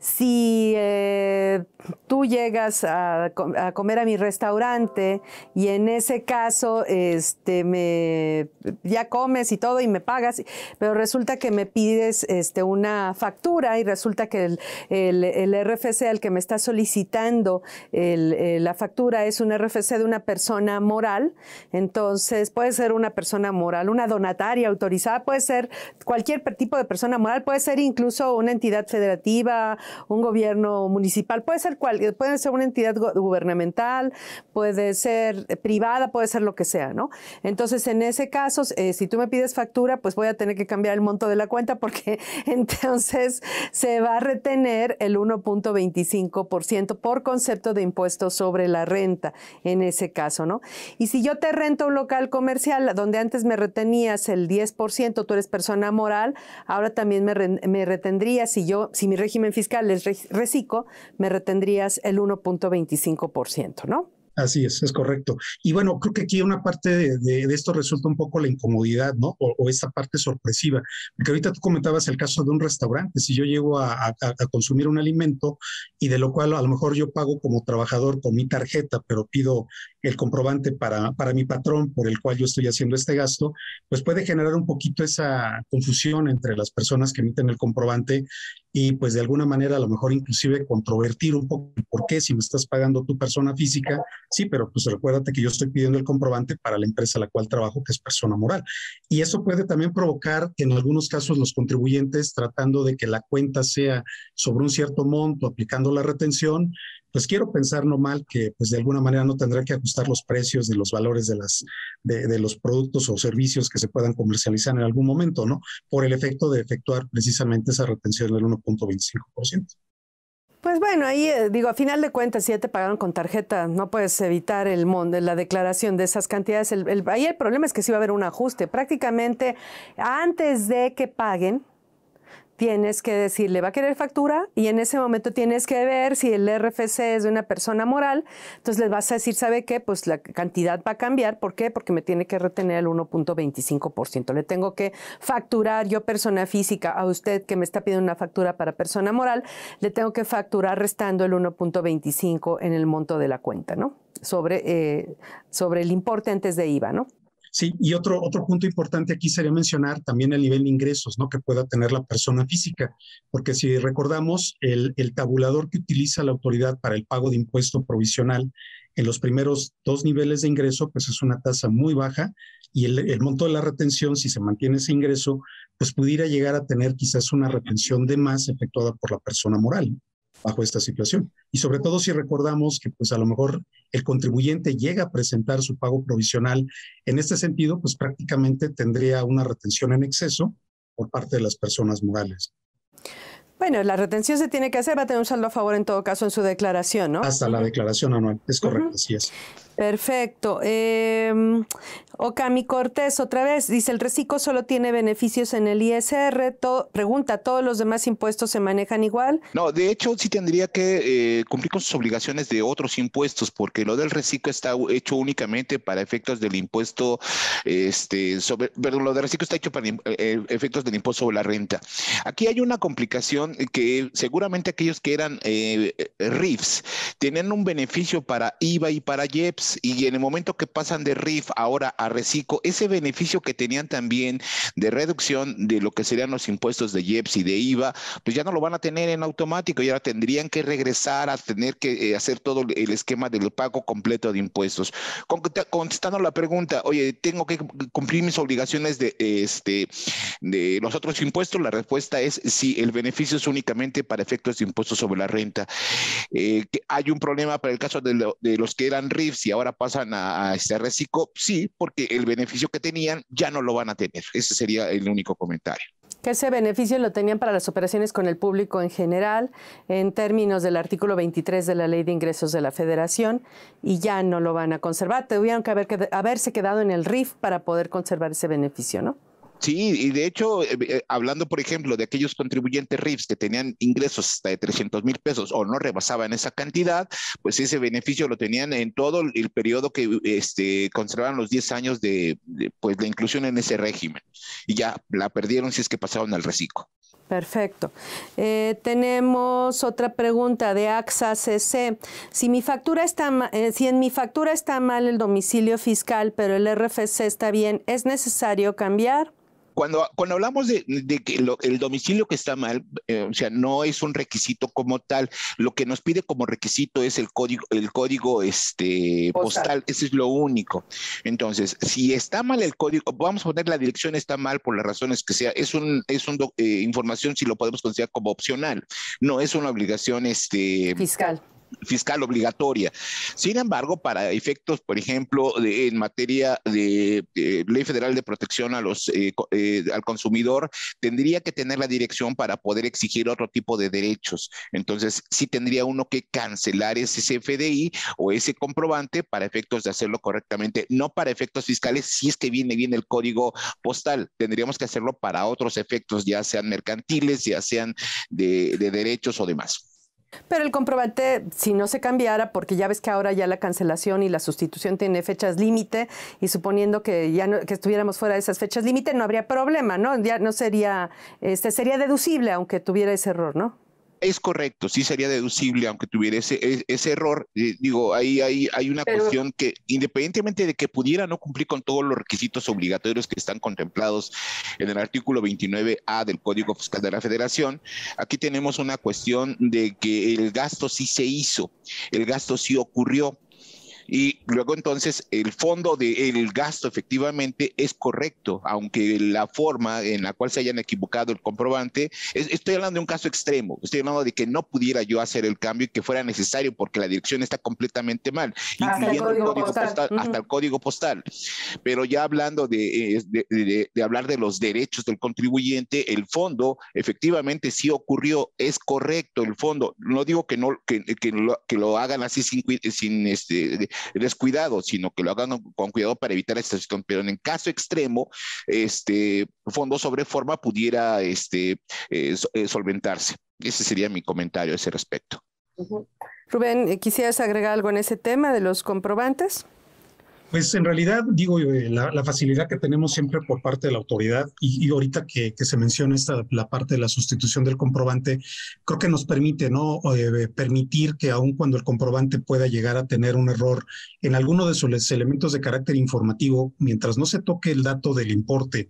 Si eh, tú llegas a, comer a mi restaurante y en ese caso este, me, ya comes y todo y me pagas, pero resulta que me pides este, una factura y resulta que el, RFC al que me está solicitando eh, la factura es un RFC de una persona moral, entonces puede ser una persona moral, una donataria autorizada, puede ser cualquier tipo de persona moral, puede ser incluso una entidad federativa, un gobierno municipal, puede ser cual, puede ser una entidad gubernamental, puede ser privada, puede ser lo que sea, ¿no? Entonces, en ese caso, eh, si tú me pides factura, pues voy a tener que cambiar el monto de la cuenta porque entonces se va a retener el 1.25% por concepto de impuestos sobre la renta en ese caso, ¿no? Y si yo te rento un local comercial donde antes me retenías el 10%, tú eres persona moral, ahora también me, me retendrías si yo, si mi régimen fiscal es reciclo, me retendrías el 1.25%, ¿no? Así es, es correcto. Y bueno, creo que aquí una parte de, esto resulta un poco la incomodidad, ¿no? O, esta parte sorpresiva. Porque ahorita tú comentabas el caso de un restaurante. Si yo llego a, consumir un alimento y de lo cual a lo mejor yo pago como trabajador con mi tarjeta, pero pido el comprobante para, para mi patrón por el cual yo estoy haciendo este gasto, pues puede generar un poquito esa confusión entre las personas que emiten el comprobante y pues de alguna manera a lo mejor inclusive controvertir un poco por qué si me estás pagando tu persona física, sí, pero pues recuérdate que yo estoy pidiendo el comprobante para la empresa a la cual trabajo que es persona moral. Y eso puede también provocar que en algunos casos los contribuyentes tratando de que la cuenta sea sobre un cierto monto, aplicando la retención, pues quiero pensar no mal que pues de alguna manera no tendrá que ajustar los precios de los valores de, las, de, los productos o servicios que se puedan comercializar en algún momento, ¿no? Por el efecto de efectuar precisamente esa retención del 1.25%. Pues bueno, ahí eh, digo, a final de cuentas, si ya te pagaron con tarjeta, no puedes evitar el la declaración de esas cantidades. ahí el problema es que sí va a haber un ajuste. Prácticamente antes de que paguen, tienes que decirle, ¿va a querer factura? Y en ese momento tienes que ver si el RFC es de una persona moral. Entonces le vas a decir, ¿sabe qué? Pues la cantidad va a cambiar. ¿Por qué? Porque me tiene que retener el 1.25%. Le tengo que facturar yo, persona física, a usted que me está pidiendo una factura para persona moral, le tengo que facturar restando el 1.25 en el monto de la cuenta, ¿no? Sobre, eh, sobre el importe antes de IVA, ¿no? Sí, y otro, otro punto importante aquí sería mencionar también el nivel de ingresos ¿no? que pueda tener la persona física, porque si recordamos, el, tabulador que utiliza la autoridad para el pago de impuesto provisional en los primeros dos niveles de ingreso, pues es una tasa muy baja y el, el, monto de la retención, si se mantiene ese ingreso, pues pudiera llegar a tener quizás una retención de más efectuada por la persona moral bajo esta situación. Y sobre todo si recordamos que pues a lo mejor el contribuyente llega a presentar su pago provisional, en este sentido pues prácticamente tendría una retención en exceso por parte de las personas morales. Bueno, la retención se tiene que hacer, va a tener un saldo a favor en todo caso en su declaración, ¿no? Hasta la declaración anual, es correcto, así es. Perfecto. Eh, Okami Cortés, otra vez, dice, el reciclo solo tiene beneficios en el ISR. pregunta, ¿todos los demás impuestos se manejan igual? No, de hecho sí tendría que eh, cumplir con sus obligaciones de otros impuestos, porque lo del reciclo está hecho únicamente para efectos del impuesto, este, sobre, lo del reciclo está hecho para eh, eh, efectos del impuesto sobre la renta. Aquí hay una complicación que seguramente aquellos que eran RIFs tenían un beneficio para IVA y para IEPS y en el momento que pasan de RIF ahora a Recico, ese beneficio que tenían también de reducción de lo que serían los impuestos de IEPS y de IVA, pues ya no lo van a tener en automático y ahora tendrían que regresar a tener que eh, hacer todo el esquema del pago completo de impuestos. Contestando la pregunta, oye, tengo que cumplir mis obligaciones de, este, de los otros impuestos, la respuesta es sí, el beneficio es únicamente para efectos de impuestos sobre la renta. Eh, hay un problema para el caso de, los que eran RIFs y ahora pasan a, este reciclo, sí, porque el beneficio que tenían ya no lo van a tener. Ese sería el único comentario que ese beneficio lo tenían para las operaciones con el público en general, en términos del artículo 23 de la Ley de Ingresos de la Federación, y ya no lo van a conservar. Tuvieron que haber, haberse quedado en el RIF para poder conservar ese beneficio, ¿no? Sí, y de hecho, eh, eh, hablando por ejemplo de aquellos contribuyentes RIFs que tenían ingresos hasta de 300 mil pesos o no rebasaban esa cantidad, pues ese beneficio lo tenían en todo el periodo que este, conservaban los 10 años de, pues, la inclusión en ese régimen. Y ya la perdieron si es que pasaron al reciclo. Perfecto. Eh, tenemos otra pregunta de AXA CC. Si, mi factura está si en mi factura está mal el domicilio fiscal, pero el RFC está bien, ¿es necesario cambiar? Cuando, hablamos de, que el domicilio que está mal, eh, o sea, no es un requisito como tal. Lo que nos pide como requisito es el código, el código este, postal. Ese Eso es lo único. Entonces, si está mal el código, vamos a poner la dirección está mal por las razones que sea. Es un, es un eh, información si lo podemos considerar como opcional. No es una obligación este fiscal fiscal obligatoria. Sin embargo, para efectos, por ejemplo, en materia de, ley federal de protección eh, eh, al consumidor, tendría que tener la dirección para poder exigir otro tipo de derechos. Entonces, sí tendría uno que cancelar ese CFDI o ese comprobante para efectos de hacerlo correctamente, no para efectos fiscales, si es que viene bien el código postal. Tendríamos que hacerlo para otros efectos, ya sean mercantiles, ya sean de derechos o demás. Pero el comprobante, si no se cambiara, porque ya ves que ahora ya la cancelación y la sustitución tiene fechas límite, y suponiendo que ya que estuviéramos fuera de esas fechas límite, no habría problema, ¿no? Ya no sería, este, sería deducible aunque tuviera ese error, ¿no? Es correcto, sí sería deducible, aunque tuviera ese, e, error. Eh, digo, ahí hay, una cuestión que, independientemente de que pudiera no cumplir con todos los requisitos obligatorios que están contemplados en el artículo 29A del Código Fiscal de la Federación, aquí tenemos una cuestión de que el gasto sí se hizo, el gasto sí ocurrió. Y luego entonces el fondo del gasto efectivamente es correcto, aunque la forma en la cual se hayan equivocado el comprobante, estoy hablando de un caso extremo, estoy hablando de que no pudiera yo hacer el cambio y que fuera necesario porque la dirección está completamente mal, ah, hasta el código, postal. el código postal. Pero ya hablando eh, de, hablar de los derechos del contribuyente, el fondo efectivamente sí ocurrió, es correcto el fondo, no digo que no que, lo, hagan así sin, sin este, descuidado, sino que lo hagan con cuidado para evitar esta situación. Pero en caso extremo, este fondo sobre forma pudiera este, eh, eh, solventarse. Ese sería mi comentario a ese respecto. Rubén, ¿quisieras agregar algo en ese tema de los comprobantes? Pues en realidad, digo, eh, la, facilidad que tenemos siempre por parte de la autoridad y, ahorita que, se menciona esta, la parte de la sustitución del comprobante, creo que nos permite, ¿no? Eh, permitir que aun cuando el comprobante pueda llegar a tener un error en alguno de sus elementos de carácter informativo, mientras no se toque el dato del importe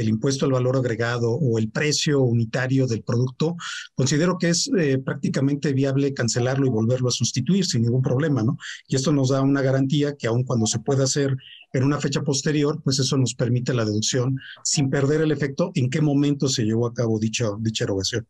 el impuesto al valor agregado o el precio unitario del producto, considero que es eh, prácticamente viable cancelarlo y volverlo a sustituir sin ningún problema, ¿no? Y esto nos da una garantía que aun cuando se pueda hacer en una fecha posterior, pues eso nos permite la deducción sin perder el efecto en qué momento se llevó a cabo dicha, dicha erogación.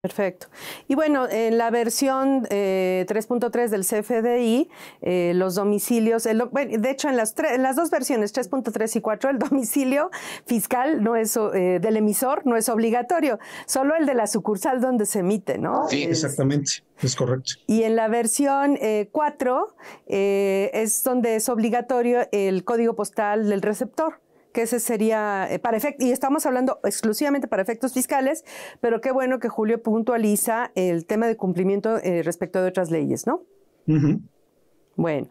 Perfecto. Y bueno, en la versión 3.3 eh, del CFDI, eh, los domicilios, de hecho en las, las dos versiones, 3.3 y 4, el domicilio fiscal no es eh, del emisor no es obligatorio, solo el de la sucursal donde se emite, ¿no? Sí, exactamente. Es correcto. Y en la versión 4 es donde es obligatorio el código postal del receptor que ese sería eh, para efecto, y estamos hablando exclusivamente para efectos fiscales, pero qué bueno que Julio puntualiza el tema de cumplimiento eh, respecto de otras leyes, ¿no? Bueno,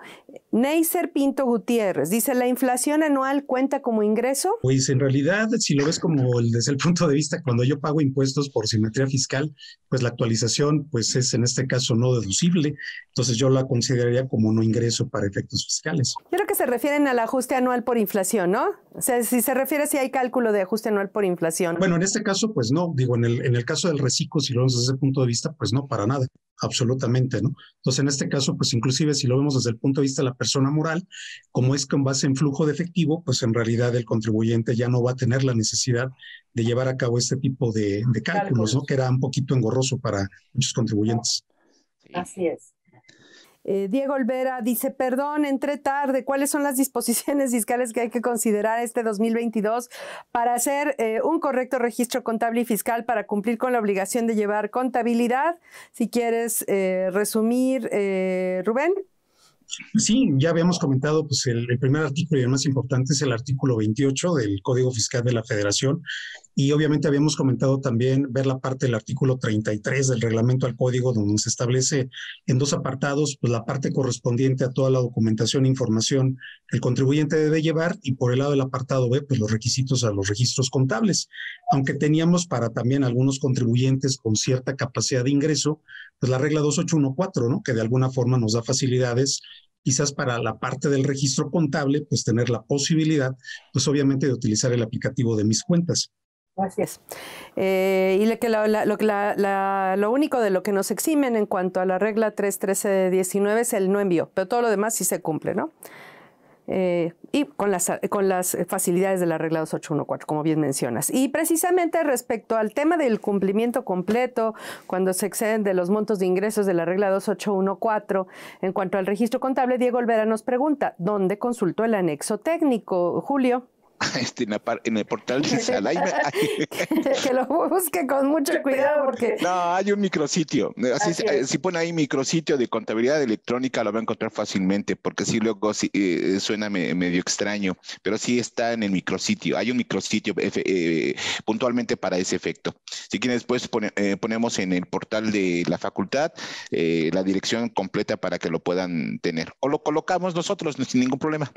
Neiser Pinto Gutiérrez dice, ¿la inflación anual cuenta como ingreso? Pues en realidad, si lo ves como el, desde el punto de vista, cuando yo pago impuestos por simetría fiscal, pues la actualización pues es en este caso no deducible, entonces yo la consideraría como no ingreso para efectos fiscales. Yo creo que se refieren al ajuste anual por inflación, ¿no? O sea, si se refiere si hay cálculo de ajuste anual por inflación. Bueno, en este caso, pues no, digo, en el, en el caso del reciclo, si lo vemos desde ese punto de vista, pues no, para nada, absolutamente, ¿no? Entonces, en este caso, pues inclusive si lo vemos desde el punto de vista la zona moral, como es que en base en flujo de efectivo, pues en realidad el contribuyente ya no va a tener la necesidad de llevar a cabo este tipo de, cálculos, ¿no? que era un poquito engorroso para muchos contribuyentes. Así es. Eh, Diego Olvera dice, perdón, entre tarde, ¿cuáles son las disposiciones fiscales que hay que considerar este 2022 para hacer eh, un correcto registro contable y fiscal para cumplir con la obligación de llevar contabilidad? Si quieres eh, resumir, Rubén. Sí, ya habíamos comentado, pues el, el, primer artículo y el más importante es el artículo 28 del Código Fiscal de la Federación, y obviamente habíamos comentado también ver la parte del artículo 33 del reglamento al código, donde se establece en dos apartados pues, la parte correspondiente a toda la documentación e información que el contribuyente debe llevar y por el lado del apartado B, pues los requisitos a los registros contables. Aunque teníamos para también algunos contribuyentes con cierta capacidad de ingreso, pues la regla 2814, ¿no? que de alguna forma nos da facilidades quizás para la parte del registro contable, pues tener la posibilidad, pues obviamente de utilizar el aplicativo de mis cuentas. Así eh, y lo, que lo, único de lo que nos eximen en cuanto a la regla 313 19 es el no envío, pero todo lo demás sí se cumple, ¿no? Eh, y con las, con las facilidades de la regla 2814, como bien mencionas. Y precisamente respecto al tema del cumplimiento completo, cuando se exceden de los montos de ingresos de la regla 2814, en cuanto al registro contable, Diego Olvera nos pregunta, ¿dónde consultó el anexo técnico, Julio? Este, en, el portal de Salaima. que, lo busque con mucho cuidado porque... No, hay un micrositio. Así, eh, si pone ahí micrositio de contabilidad electrónica lo va a encontrar fácilmente porque si luego eh, eh, suena medio extraño, pero si está en el micrositio. Hay un micrositio puntualmente para ese efecto. Si quieren después pues, ponemos en el portal de la facultad la dirección completa para que lo puedan tener. O lo colocamos nosotros sin ningún problema.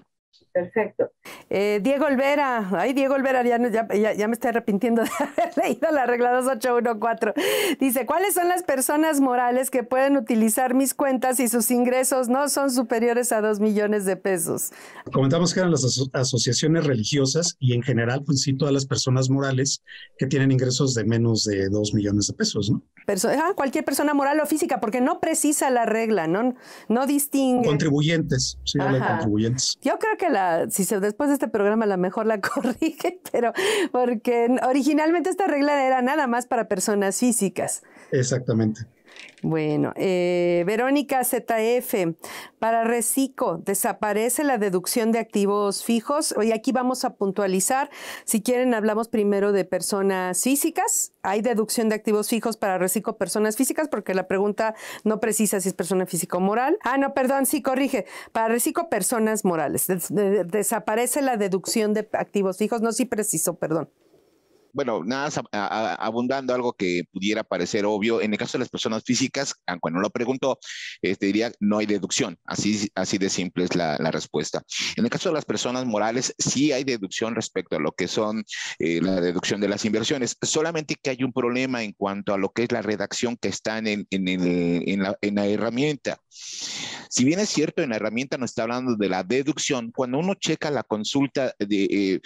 Perfecto. Eh, Diego Olvera, ay Diego Olvera, ya, ya, me estoy arrepintiendo de haber leído la regla 2814. Dice, ¿cuáles son las personas morales que pueden utilizar mis cuentas si sus ingresos no son superiores a 2 millones de pesos? Comentamos que eran las asociaciones religiosas y en general, pues sí, todas las personas morales que tienen ingresos de menos de 2 millones de pesos, ¿no? Ah, cualquier persona moral o física, porque no precisa la regla, ¿no? No distingue. Contribuyentes, sí, contribuyentes. Yo creo que que si después de este programa a lo mejor la corrige, pero porque originalmente esta regla era nada más para personas físicas. Exactamente. Bueno, eh, Verónica ZF, para reciclo, desaparece la deducción de activos fijos. hoy aquí vamos a puntualizar. Si quieren, hablamos primero de personas físicas. Hay deducción de activos fijos para reciclo personas físicas, porque la pregunta no precisa si es persona física o moral. Ah, no, perdón, sí, corrige. Para Recico personas morales. desaparece la deducción de activos fijos. No, sí preciso, perdón bueno, nada abundando algo que pudiera parecer obvio, en el caso de las personas físicas, aunque no lo preguntó, este, diría no hay deducción, así, así de simple es la, respuesta. En el caso de las personas morales, sí hay deducción respecto a lo que son eh, la deducción de las inversiones, solamente que hay un problema en cuanto a lo que es la redacción que está en, la, herramienta. Si bien es cierto, en la herramienta no está hablando de la deducción, cuando uno checa la consulta de... Eh,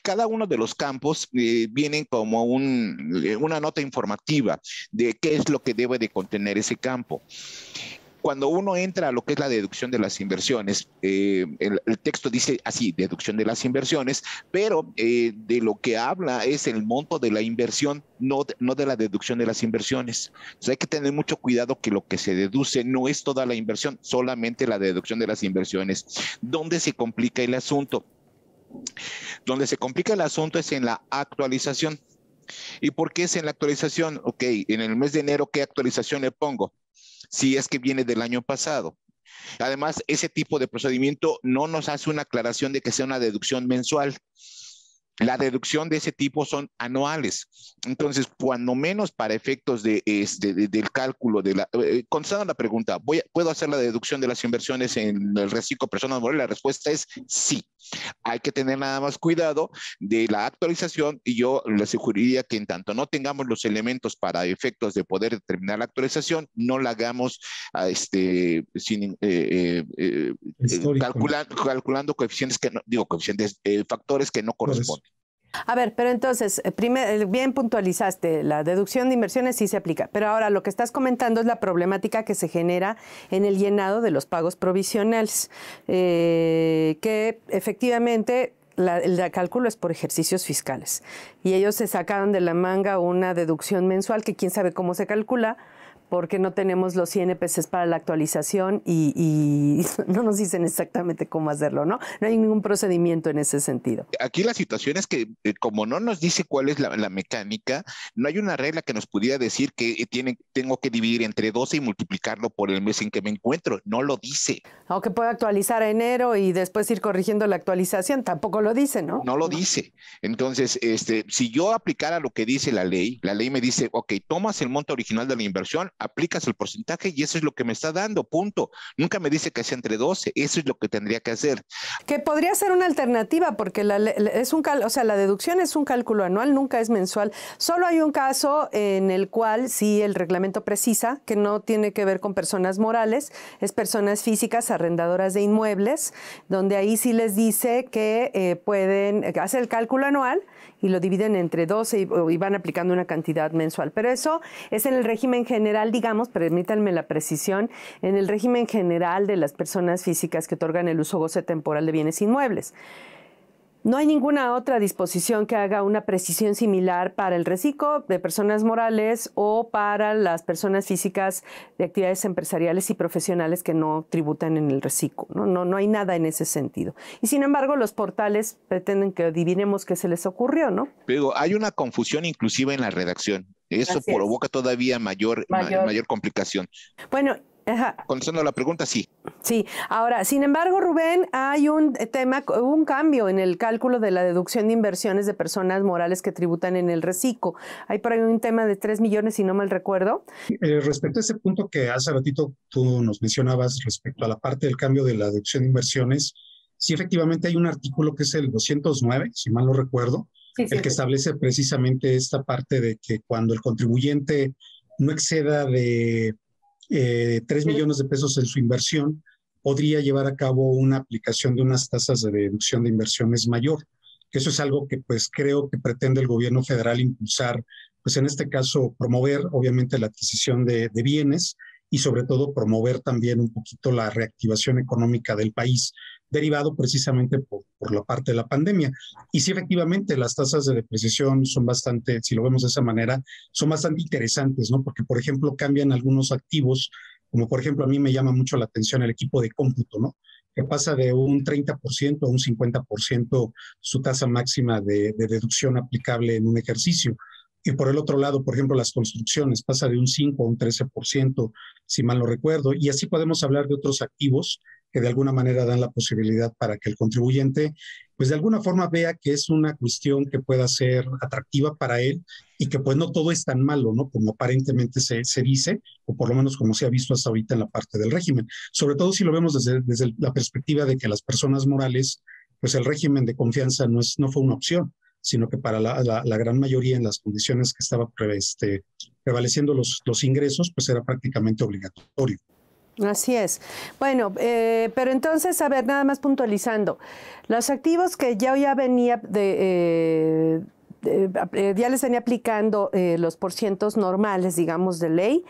cada uno de los campos viene eh, vienen como eh, una nota informativa de qué es lo que debe de contener ese campo cuando uno entra a lo que es la deducción de las inversiones, eh, el, texto dice así, deducción de las inversiones, pero de lo que habla es el monto de la inversión, no, no de la deducción de las inversiones. hay que tener mucho cuidado que lo que se deduce no es toda la inversión, solamente la deducción de las inversiones. ¿Dónde se complica el asunto? Donde se complica el asunto es en la actualización. ¿Y por qué es en la actualización? Ok, en el mes de enero, ¿qué actualización le pongo? Si es que viene del año pasado. Además, ese tipo de procedimiento no nos hace una aclaración de que sea una deducción mensual, la deducción de ese tipo son anuales. Entonces, cuando menos para efectos de, este, del cálculo de la... Eh, eh, la pregunta, voy ¿puedo hacer la deducción de las inversiones en el reciclo personal? La respuesta es sí. Hay que tener nada más cuidado de la actualización y yo le aseguraría que en tanto no tengamos los elementos para efectos de poder determinar la actualización, no la hagamos ah, este, sin, eh, calculando coeficientes que no, digo, coeficientes, factores que no corresponden. A ver, pero entonces, eh, eh, bien puntualizaste, la deducción de inversiones sí se aplica, pero ahora lo que estás comentando es la problemática que se genera en el llenado de los pagos provisionales, eh, que efectivamente la, el cálculo es por ejercicios fiscales y ellos se sacaron de la manga una deducción mensual que quién sabe cómo se calcula, porque no tenemos los INPCs e para la actualización y, no nos dicen exactamente cómo hacerlo, ¿no? No hay ningún procedimiento en ese sentido. Aquí la situación es que eh, como no nos dice cuál es la, mecánica, no hay una regla que nos pudiera decir que eh, tiene, tengo que dividir entre 12 y multiplicarlo por el mes en que me encuentro, no lo dice. Aunque puedo actualizar a enero y después ir corrigiendo la actualización, tampoco lo dice, ¿no? No lo dice. Entonces, este, si yo aplicara lo que dice la ley, la ley me dice, ok, tomas el monto original de la inversión, aplicas el porcentaje y eso es lo que me está dando, punto. Nunca me dice que sea entre 12, eso es lo que tendría que hacer. Que podría ser una alternativa porque la, es un o sea, la deducción es un cálculo anual, nunca es mensual. Solo hay un caso en el cual sí el reglamento precisa que no tiene que ver con personas morales, es personas físicas arrendadoras de inmuebles, donde ahí sí les dice que eh, pueden eh, hacer el cálculo anual y lo dividen entre 12 y, van aplicando una cantidad mensual. Pero eso es en el régimen general, digamos, permítanme la precisión, en el régimen general de las personas físicas que otorgan el uso goce temporal de bienes inmuebles. No hay ninguna otra disposición que haga una precisión similar para el reciclo de personas morales o para las personas físicas de actividades empresariales y profesionales que no tributan en el reciclo. ¿no? No, no hay nada en ese sentido. Y sin embargo, los portales pretenden que adivinemos qué se les ocurrió, ¿no? Pero hay una confusión inclusive en la redacción. Eso provoca todavía mayor, mayor complicación. Bueno, Ajá. la pregunta, sí. Sí. Ahora, sin embargo, Rubén, hay un tema, un cambio en el cálculo de la deducción de inversiones de personas morales que tributan en el reciclo. Hay por ahí un tema de 3 millones, si no mal recuerdo. Eh, respecto a ese punto que hace ratito tú nos mencionabas respecto a la parte del cambio de la deducción de inversiones, sí efectivamente hay un artículo que es el 209, si mal no recuerdo, el que establece precisamente esta parte de que cuando el contribuyente no exceda de eh, tres 3 millones de pesos en su inversión, podría llevar a cabo una aplicación de unas tasas de deducción de inversiones mayor. Eso es algo que pues creo que pretende el gobierno federal impulsar, pues en este caso promover obviamente la adquisición de bienes y sobre todo promover también un poquito la reactivación económica del país derivado precisamente por, la parte de la pandemia. Y sí, efectivamente, las tasas de depreciación son bastante, si lo vemos de esa manera, son bastante interesantes, ¿no? Porque, por ejemplo, cambian algunos activos, como por ejemplo, a mí me llama mucho la atención el equipo de cómputo, ¿no? Que pasa de un 30% a un 50% su tasa máxima de, de deducción aplicable en un ejercicio. Y por el otro lado, por ejemplo, las construcciones pasa de un 5 a un 13%, si mal no recuerdo. Y así podemos hablar de otros activos que de alguna manera dan la posibilidad para que el contribuyente, pues de alguna forma vea que es una cuestión que pueda ser atractiva para él y que pues no todo es tan malo, ¿no? Como aparentemente se, dice, o por lo menos como se ha visto hasta ahorita en la parte del régimen. Sobre todo si lo vemos desde, la perspectiva de que las personas morales, pues el régimen de confianza no, es, no fue una opción, sino que para la, gran mayoría en las condiciones que estaba este, prevaleciendo los, los ingresos, pues era prácticamente obligatorio. Así es. Bueno, eh, pero entonces, a ver, nada más puntualizando, los activos que yo ya venía de... Eh, eh, ya les venía aplicando eh, los porcientos normales, digamos, de ley,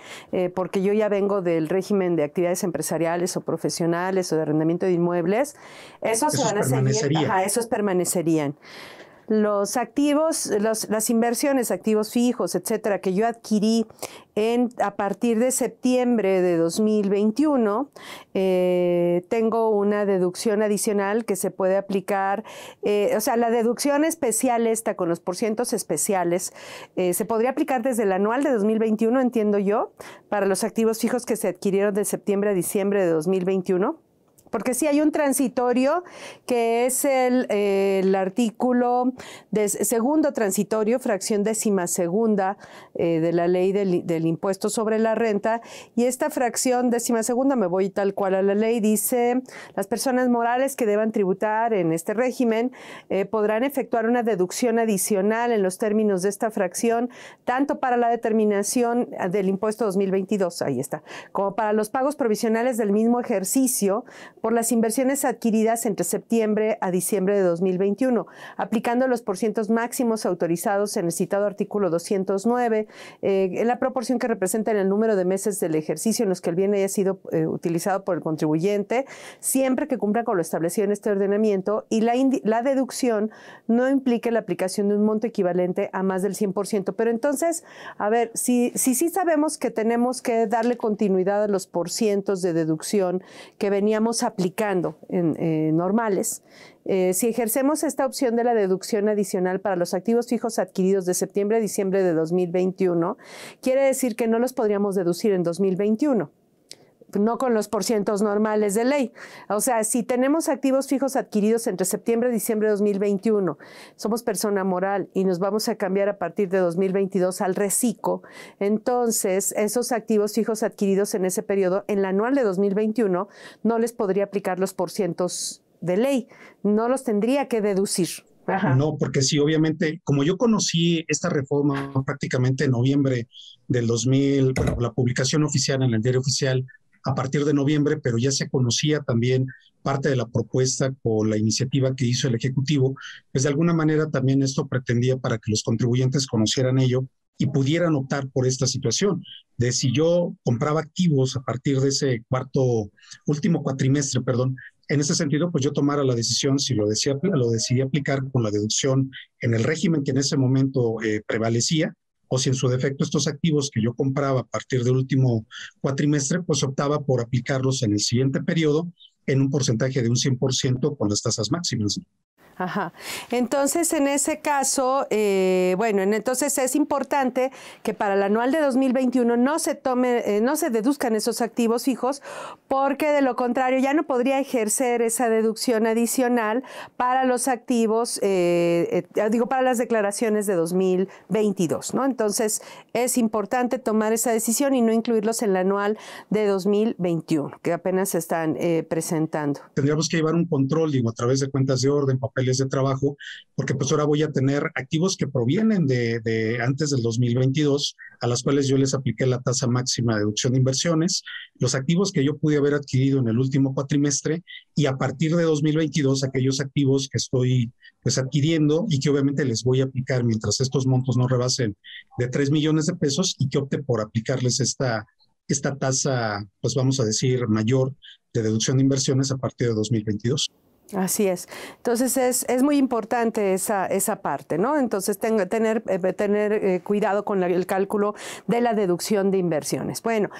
porque yo ya vengo del régimen de actividades empresariales o profesionales o de arrendamiento de inmuebles. Esos, esos van a seguir, esos permanecerían los activos, las inversiones, activos fijos, etcétera, que yo adquirí en, a partir de septiembre de 2021, eh, tengo una deducción adicional que se puede aplicar, eh, o sea, la deducción especial esta con los porcientos especiales, eh, se podría aplicar desde el anual de 2021, entiendo yo, para los activos fijos que se adquirieron de septiembre a diciembre de 2021 porque sí hay un transitorio que es el, artículo de segundo transitorio, fracción décima segunda eh, de la ley del, impuesto sobre la renta. Y esta fracción décima segunda, me voy tal cual a la ley, dice las personas morales que deban tributar en este régimen eh, podrán efectuar una deducción adicional en los términos de esta fracción, tanto para la determinación ah, del impuesto 2022, ahí está, como para los pagos provisionales del mismo ejercicio por las inversiones adquiridas entre septiembre a diciembre de 2021, aplicando los porcientos máximos autorizados en el citado artículo 209, eh, en la proporción que representa en el número de meses del ejercicio en los que el bien haya sido eh, utilizado por el contribuyente, siempre que cumpla con lo establecido en este ordenamiento y la, deducción no implique la aplicación de un monto equivalente a más del 100%. Pero entonces, a ver, si sí si, sabemos que tenemos que darle continuidad a los porcientos de deducción que veníamos a aplicando en eh, normales, eh, si ejercemos esta opción de la deducción adicional para los activos fijos adquiridos de septiembre a diciembre de 2021, quiere decir que no los podríamos deducir en 2021 no con los porcientos normales de ley. O sea, si tenemos activos fijos adquiridos entre septiembre y diciembre de 2021, somos persona moral y nos vamos a cambiar a partir de 2022 al reciclo, entonces esos activos fijos adquiridos en ese periodo, en el anual de 2021, no les podría aplicar los porcientos de ley, no los tendría que deducir. No, porque sí, obviamente, como yo conocí esta reforma prácticamente en noviembre del 2000, la publicación oficial en el diario oficial a partir de noviembre, pero ya se conocía también parte de la propuesta con la iniciativa que hizo el Ejecutivo, pues de alguna manera también esto pretendía para que los contribuyentes conocieran ello y pudieran optar por esta situación. De si yo compraba activos a partir de ese cuarto, último cuatrimestre, perdón, en ese sentido, pues yo tomara la decisión, si lo, decía, lo decidí aplicar con la deducción en el régimen que en ese momento eh, prevalecía, o si en su defecto estos activos que yo compraba a partir del último cuatrimestre, pues optaba por aplicarlos en el siguiente periodo en un porcentaje de un 100% con las tasas máximas. Ajá. Entonces, en ese caso, eh, bueno, entonces es importante que para el anual de 2021 no se tome, eh, no se deduzcan esos activos fijos, porque de lo contrario ya no podría ejercer esa deducción adicional para los activos, eh, eh, digo, para las declaraciones de 2022, ¿no? Entonces, es importante tomar esa decisión y no incluirlos en el anual de 2021, que apenas se están presentando. Tendríamos que llevar un control, digo, a través de cuentas de orden, papel de trabajo, porque pues ahora voy a tener activos que provienen de, antes del 2022, a las cuales yo les apliqué la tasa máxima de deducción de inversiones, los activos que yo pude haber adquirido en el último cuatrimestre y a partir de 2022 aquellos activos que estoy pues adquiriendo y que obviamente les voy a aplicar mientras estos montos no rebasen de 3 millones de pesos y que opte por aplicarles esta esta tasa, pues vamos a decir, mayor de deducción de inversiones a partir de 2022. Así es. Entonces es, es muy importante esa, esa parte, ¿no? Entonces tener, eh, tener eh, cuidado con el cálculo de la deducción de inversiones. Bueno.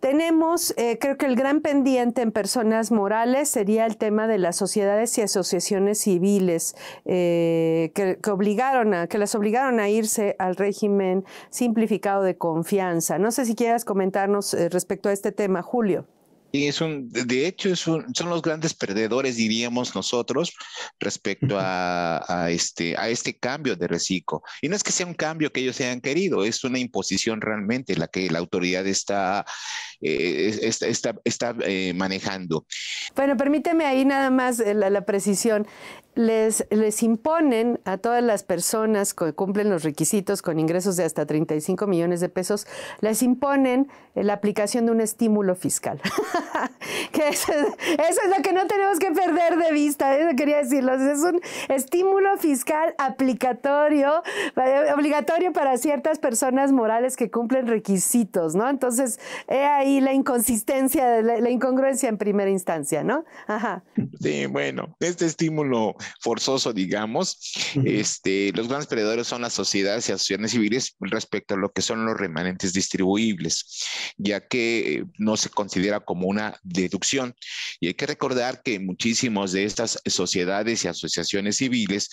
Tenemos, eh, creo que el gran pendiente en personas morales sería el tema de las sociedades y asociaciones civiles que, obligaron a, que las obligaron a irse al régimen simplificado de confianza. No sé si quieras comentarnos respecto a este tema, Julio. Y es un, de hecho, es son los grandes perdedores, diríamos nosotros, respecto a, este, a este cambio de reciclo. Y no es que sea un cambio que ellos hayan querido, es una imposición realmente la que la autoridad está eh, está, está, eh, manejando. Bueno, permíteme ahí nada más eh, la, precisión. Les, les, imponen a todas las personas que cumplen los requisitos con ingresos de hasta 35 millones de pesos, les imponen eh, la aplicación de un estímulo fiscal. que eso, es lo que no tenemos que perder de vista, eso quería decirlo. Es un estímulo fiscal aplicatorio, obligatorio para ciertas personas morales que cumplen requisitos, ¿no? Entonces, he ahí la inconsistencia, la, incongruencia en primera instancia, ¿no? Ajá. Sí, bueno, este estímulo forzoso, digamos, este, los grandes perdedores son las sociedades y asociaciones civiles respecto a lo que son los remanentes distribuibles, ya que eh, no se considera como una deducción. Y hay que recordar que muchísimos de estas sociedades y asociaciones civiles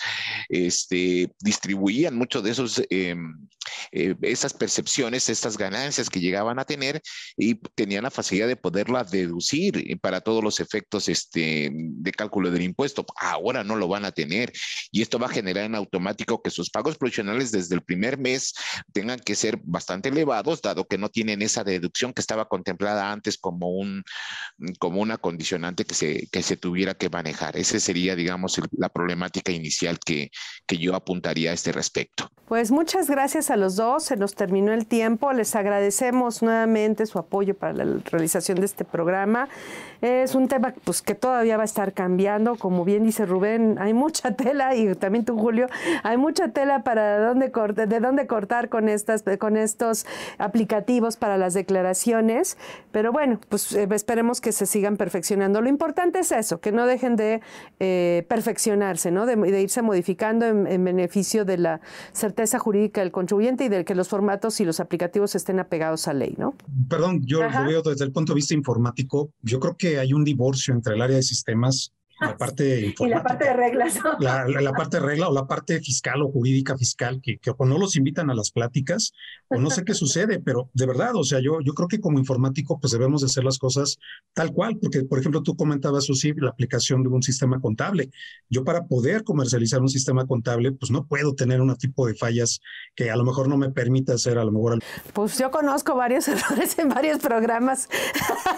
este, distribuían mucho de esos, em, eh, esas percepciones, estas ganancias que llegaban a tener y tenían la facilidad de poderla deducir eh, para todos los efectos este, de cálculo del impuesto. Ahora no lo van a tener y esto va a generar en automático que sus pagos provisionales desde el primer mes tengan que ser bastante elevados, dado que no tienen esa deducción que estaba contemplada antes como, un, como una condicionante que se, se tuviera que manejar. Esa sería, digamos, la problemática inicial que, que yo apuntaría a este respecto. Pues muchas gracias a los dos, se nos terminó el tiempo, les agradecemos nuevamente su apoyo para la realización de este programa. Es un tema pues, que todavía va a estar cambiando, como bien dice Rubén, hay mucha tela y también tú Julio, hay mucha tela para dónde de dónde cortar con estas con estos aplicativos para las declaraciones, pero bueno, pues eh, esperemos que se sigan perfeccionando. Lo importante es eso, que no dejen de eh, perfeccionarse, ¿no? De, irse modificando en, beneficio de la certeza jurídica del contribuyente y de que los formatos y los aplicativos estén apegados a ley, ¿no? Perdón, yo veo desde el punto de vista informático, yo creo que hay un divorcio entre el área de sistemas la parte y la parte de reglas. La, la, parte de regla o la parte fiscal o jurídica fiscal, que, que no los invitan a las pláticas, o no sé qué sucede, pero de verdad, o sea, yo, yo creo que como informático, pues debemos de hacer las cosas tal cual, porque, por ejemplo, tú comentabas, Susi, la aplicación de un sistema contable. Yo para poder comercializar un sistema contable, pues no puedo tener un tipo de fallas que a lo mejor no me permita hacer, a lo mejor... Pues yo conozco varios errores en varios programas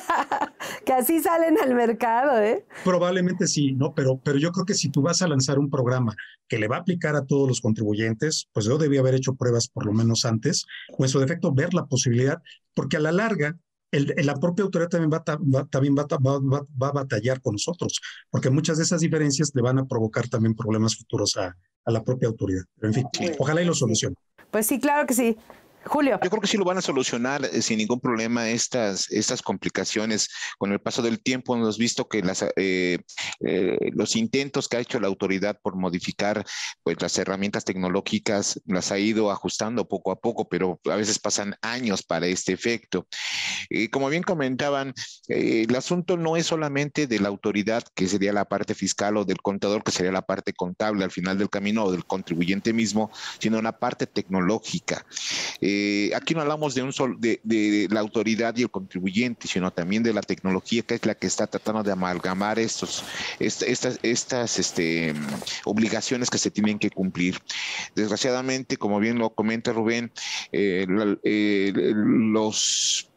que así salen al mercado, ¿eh? Probablemente sí, ¿no? Pero, pero yo creo que si tú vas a lanzar un programa que le va a aplicar a todos los contribuyentes, pues yo debía haber hecho pruebas por lo menos antes, pues en su defecto ver la posibilidad, porque a la larga la propia autoridad también, va, también va, va, a batallar con nosotros, porque muchas de esas diferencias le van a provocar también problemas futuros a, a la propia autoridad. Pero en fin, ojalá y lo solucione. Pues sí, claro que sí. Julio. Yo creo que sí lo van a solucionar eh, sin ningún problema estas, estas complicaciones. Con el paso del tiempo hemos visto que eh, eh, los intentos que ha hecho la autoridad por modificar pues, las herramientas tecnológicas las ha ido ajustando poco a poco, pero a veces pasan años para este efecto. como bien comentaban, el asunto no es solamente de la autoridad, que sería la parte fiscal, o del contador, que sería la parte contable al final del camino, o del contribuyente mismo, sino una parte tecnológica. Eh, aquí no hablamos de, un de, la autoridad y el contribuyente, sino también de la tecnología que es la que está tratando de amalgamar estos, estas, estas este, obligaciones que se tienen que cumplir. Desgraciadamente, como bien lo comenta Rubén, eh, eh, los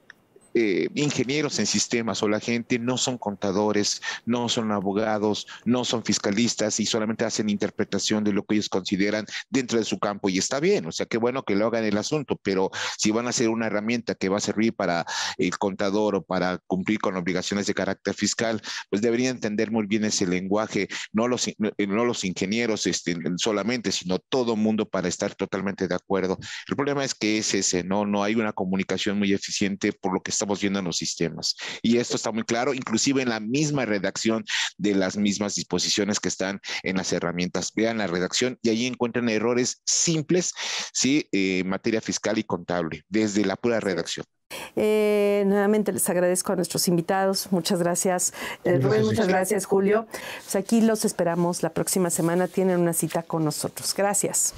eh, ingenieros en sistemas o la gente no son contadores, no son abogados, no son fiscalistas y solamente hacen interpretación de lo que ellos consideran dentro de su campo y está bien, o sea, qué bueno que lo hagan el asunto, pero si van a ser una herramienta que va a servir para el contador o para cumplir con obligaciones de carácter fiscal, pues debería entender muy bien ese lenguaje, no los, eh, no los ingenieros este, solamente, sino todo mundo para estar totalmente de acuerdo. El problema es que es ese, no, no hay una comunicación muy eficiente por lo que está estamos viendo en los sistemas. Y esto está muy claro, inclusive en la misma redacción de las mismas disposiciones que están en las herramientas. Vean la redacción y ahí encuentran errores simples, ¿sí? Eh, en materia fiscal y contable, desde la pura redacción. Eh, nuevamente les agradezco a nuestros invitados. Muchas eh, gracias, Muchas gracias, Julio. Pues aquí los esperamos la próxima semana. Tienen una cita con nosotros. Gracias.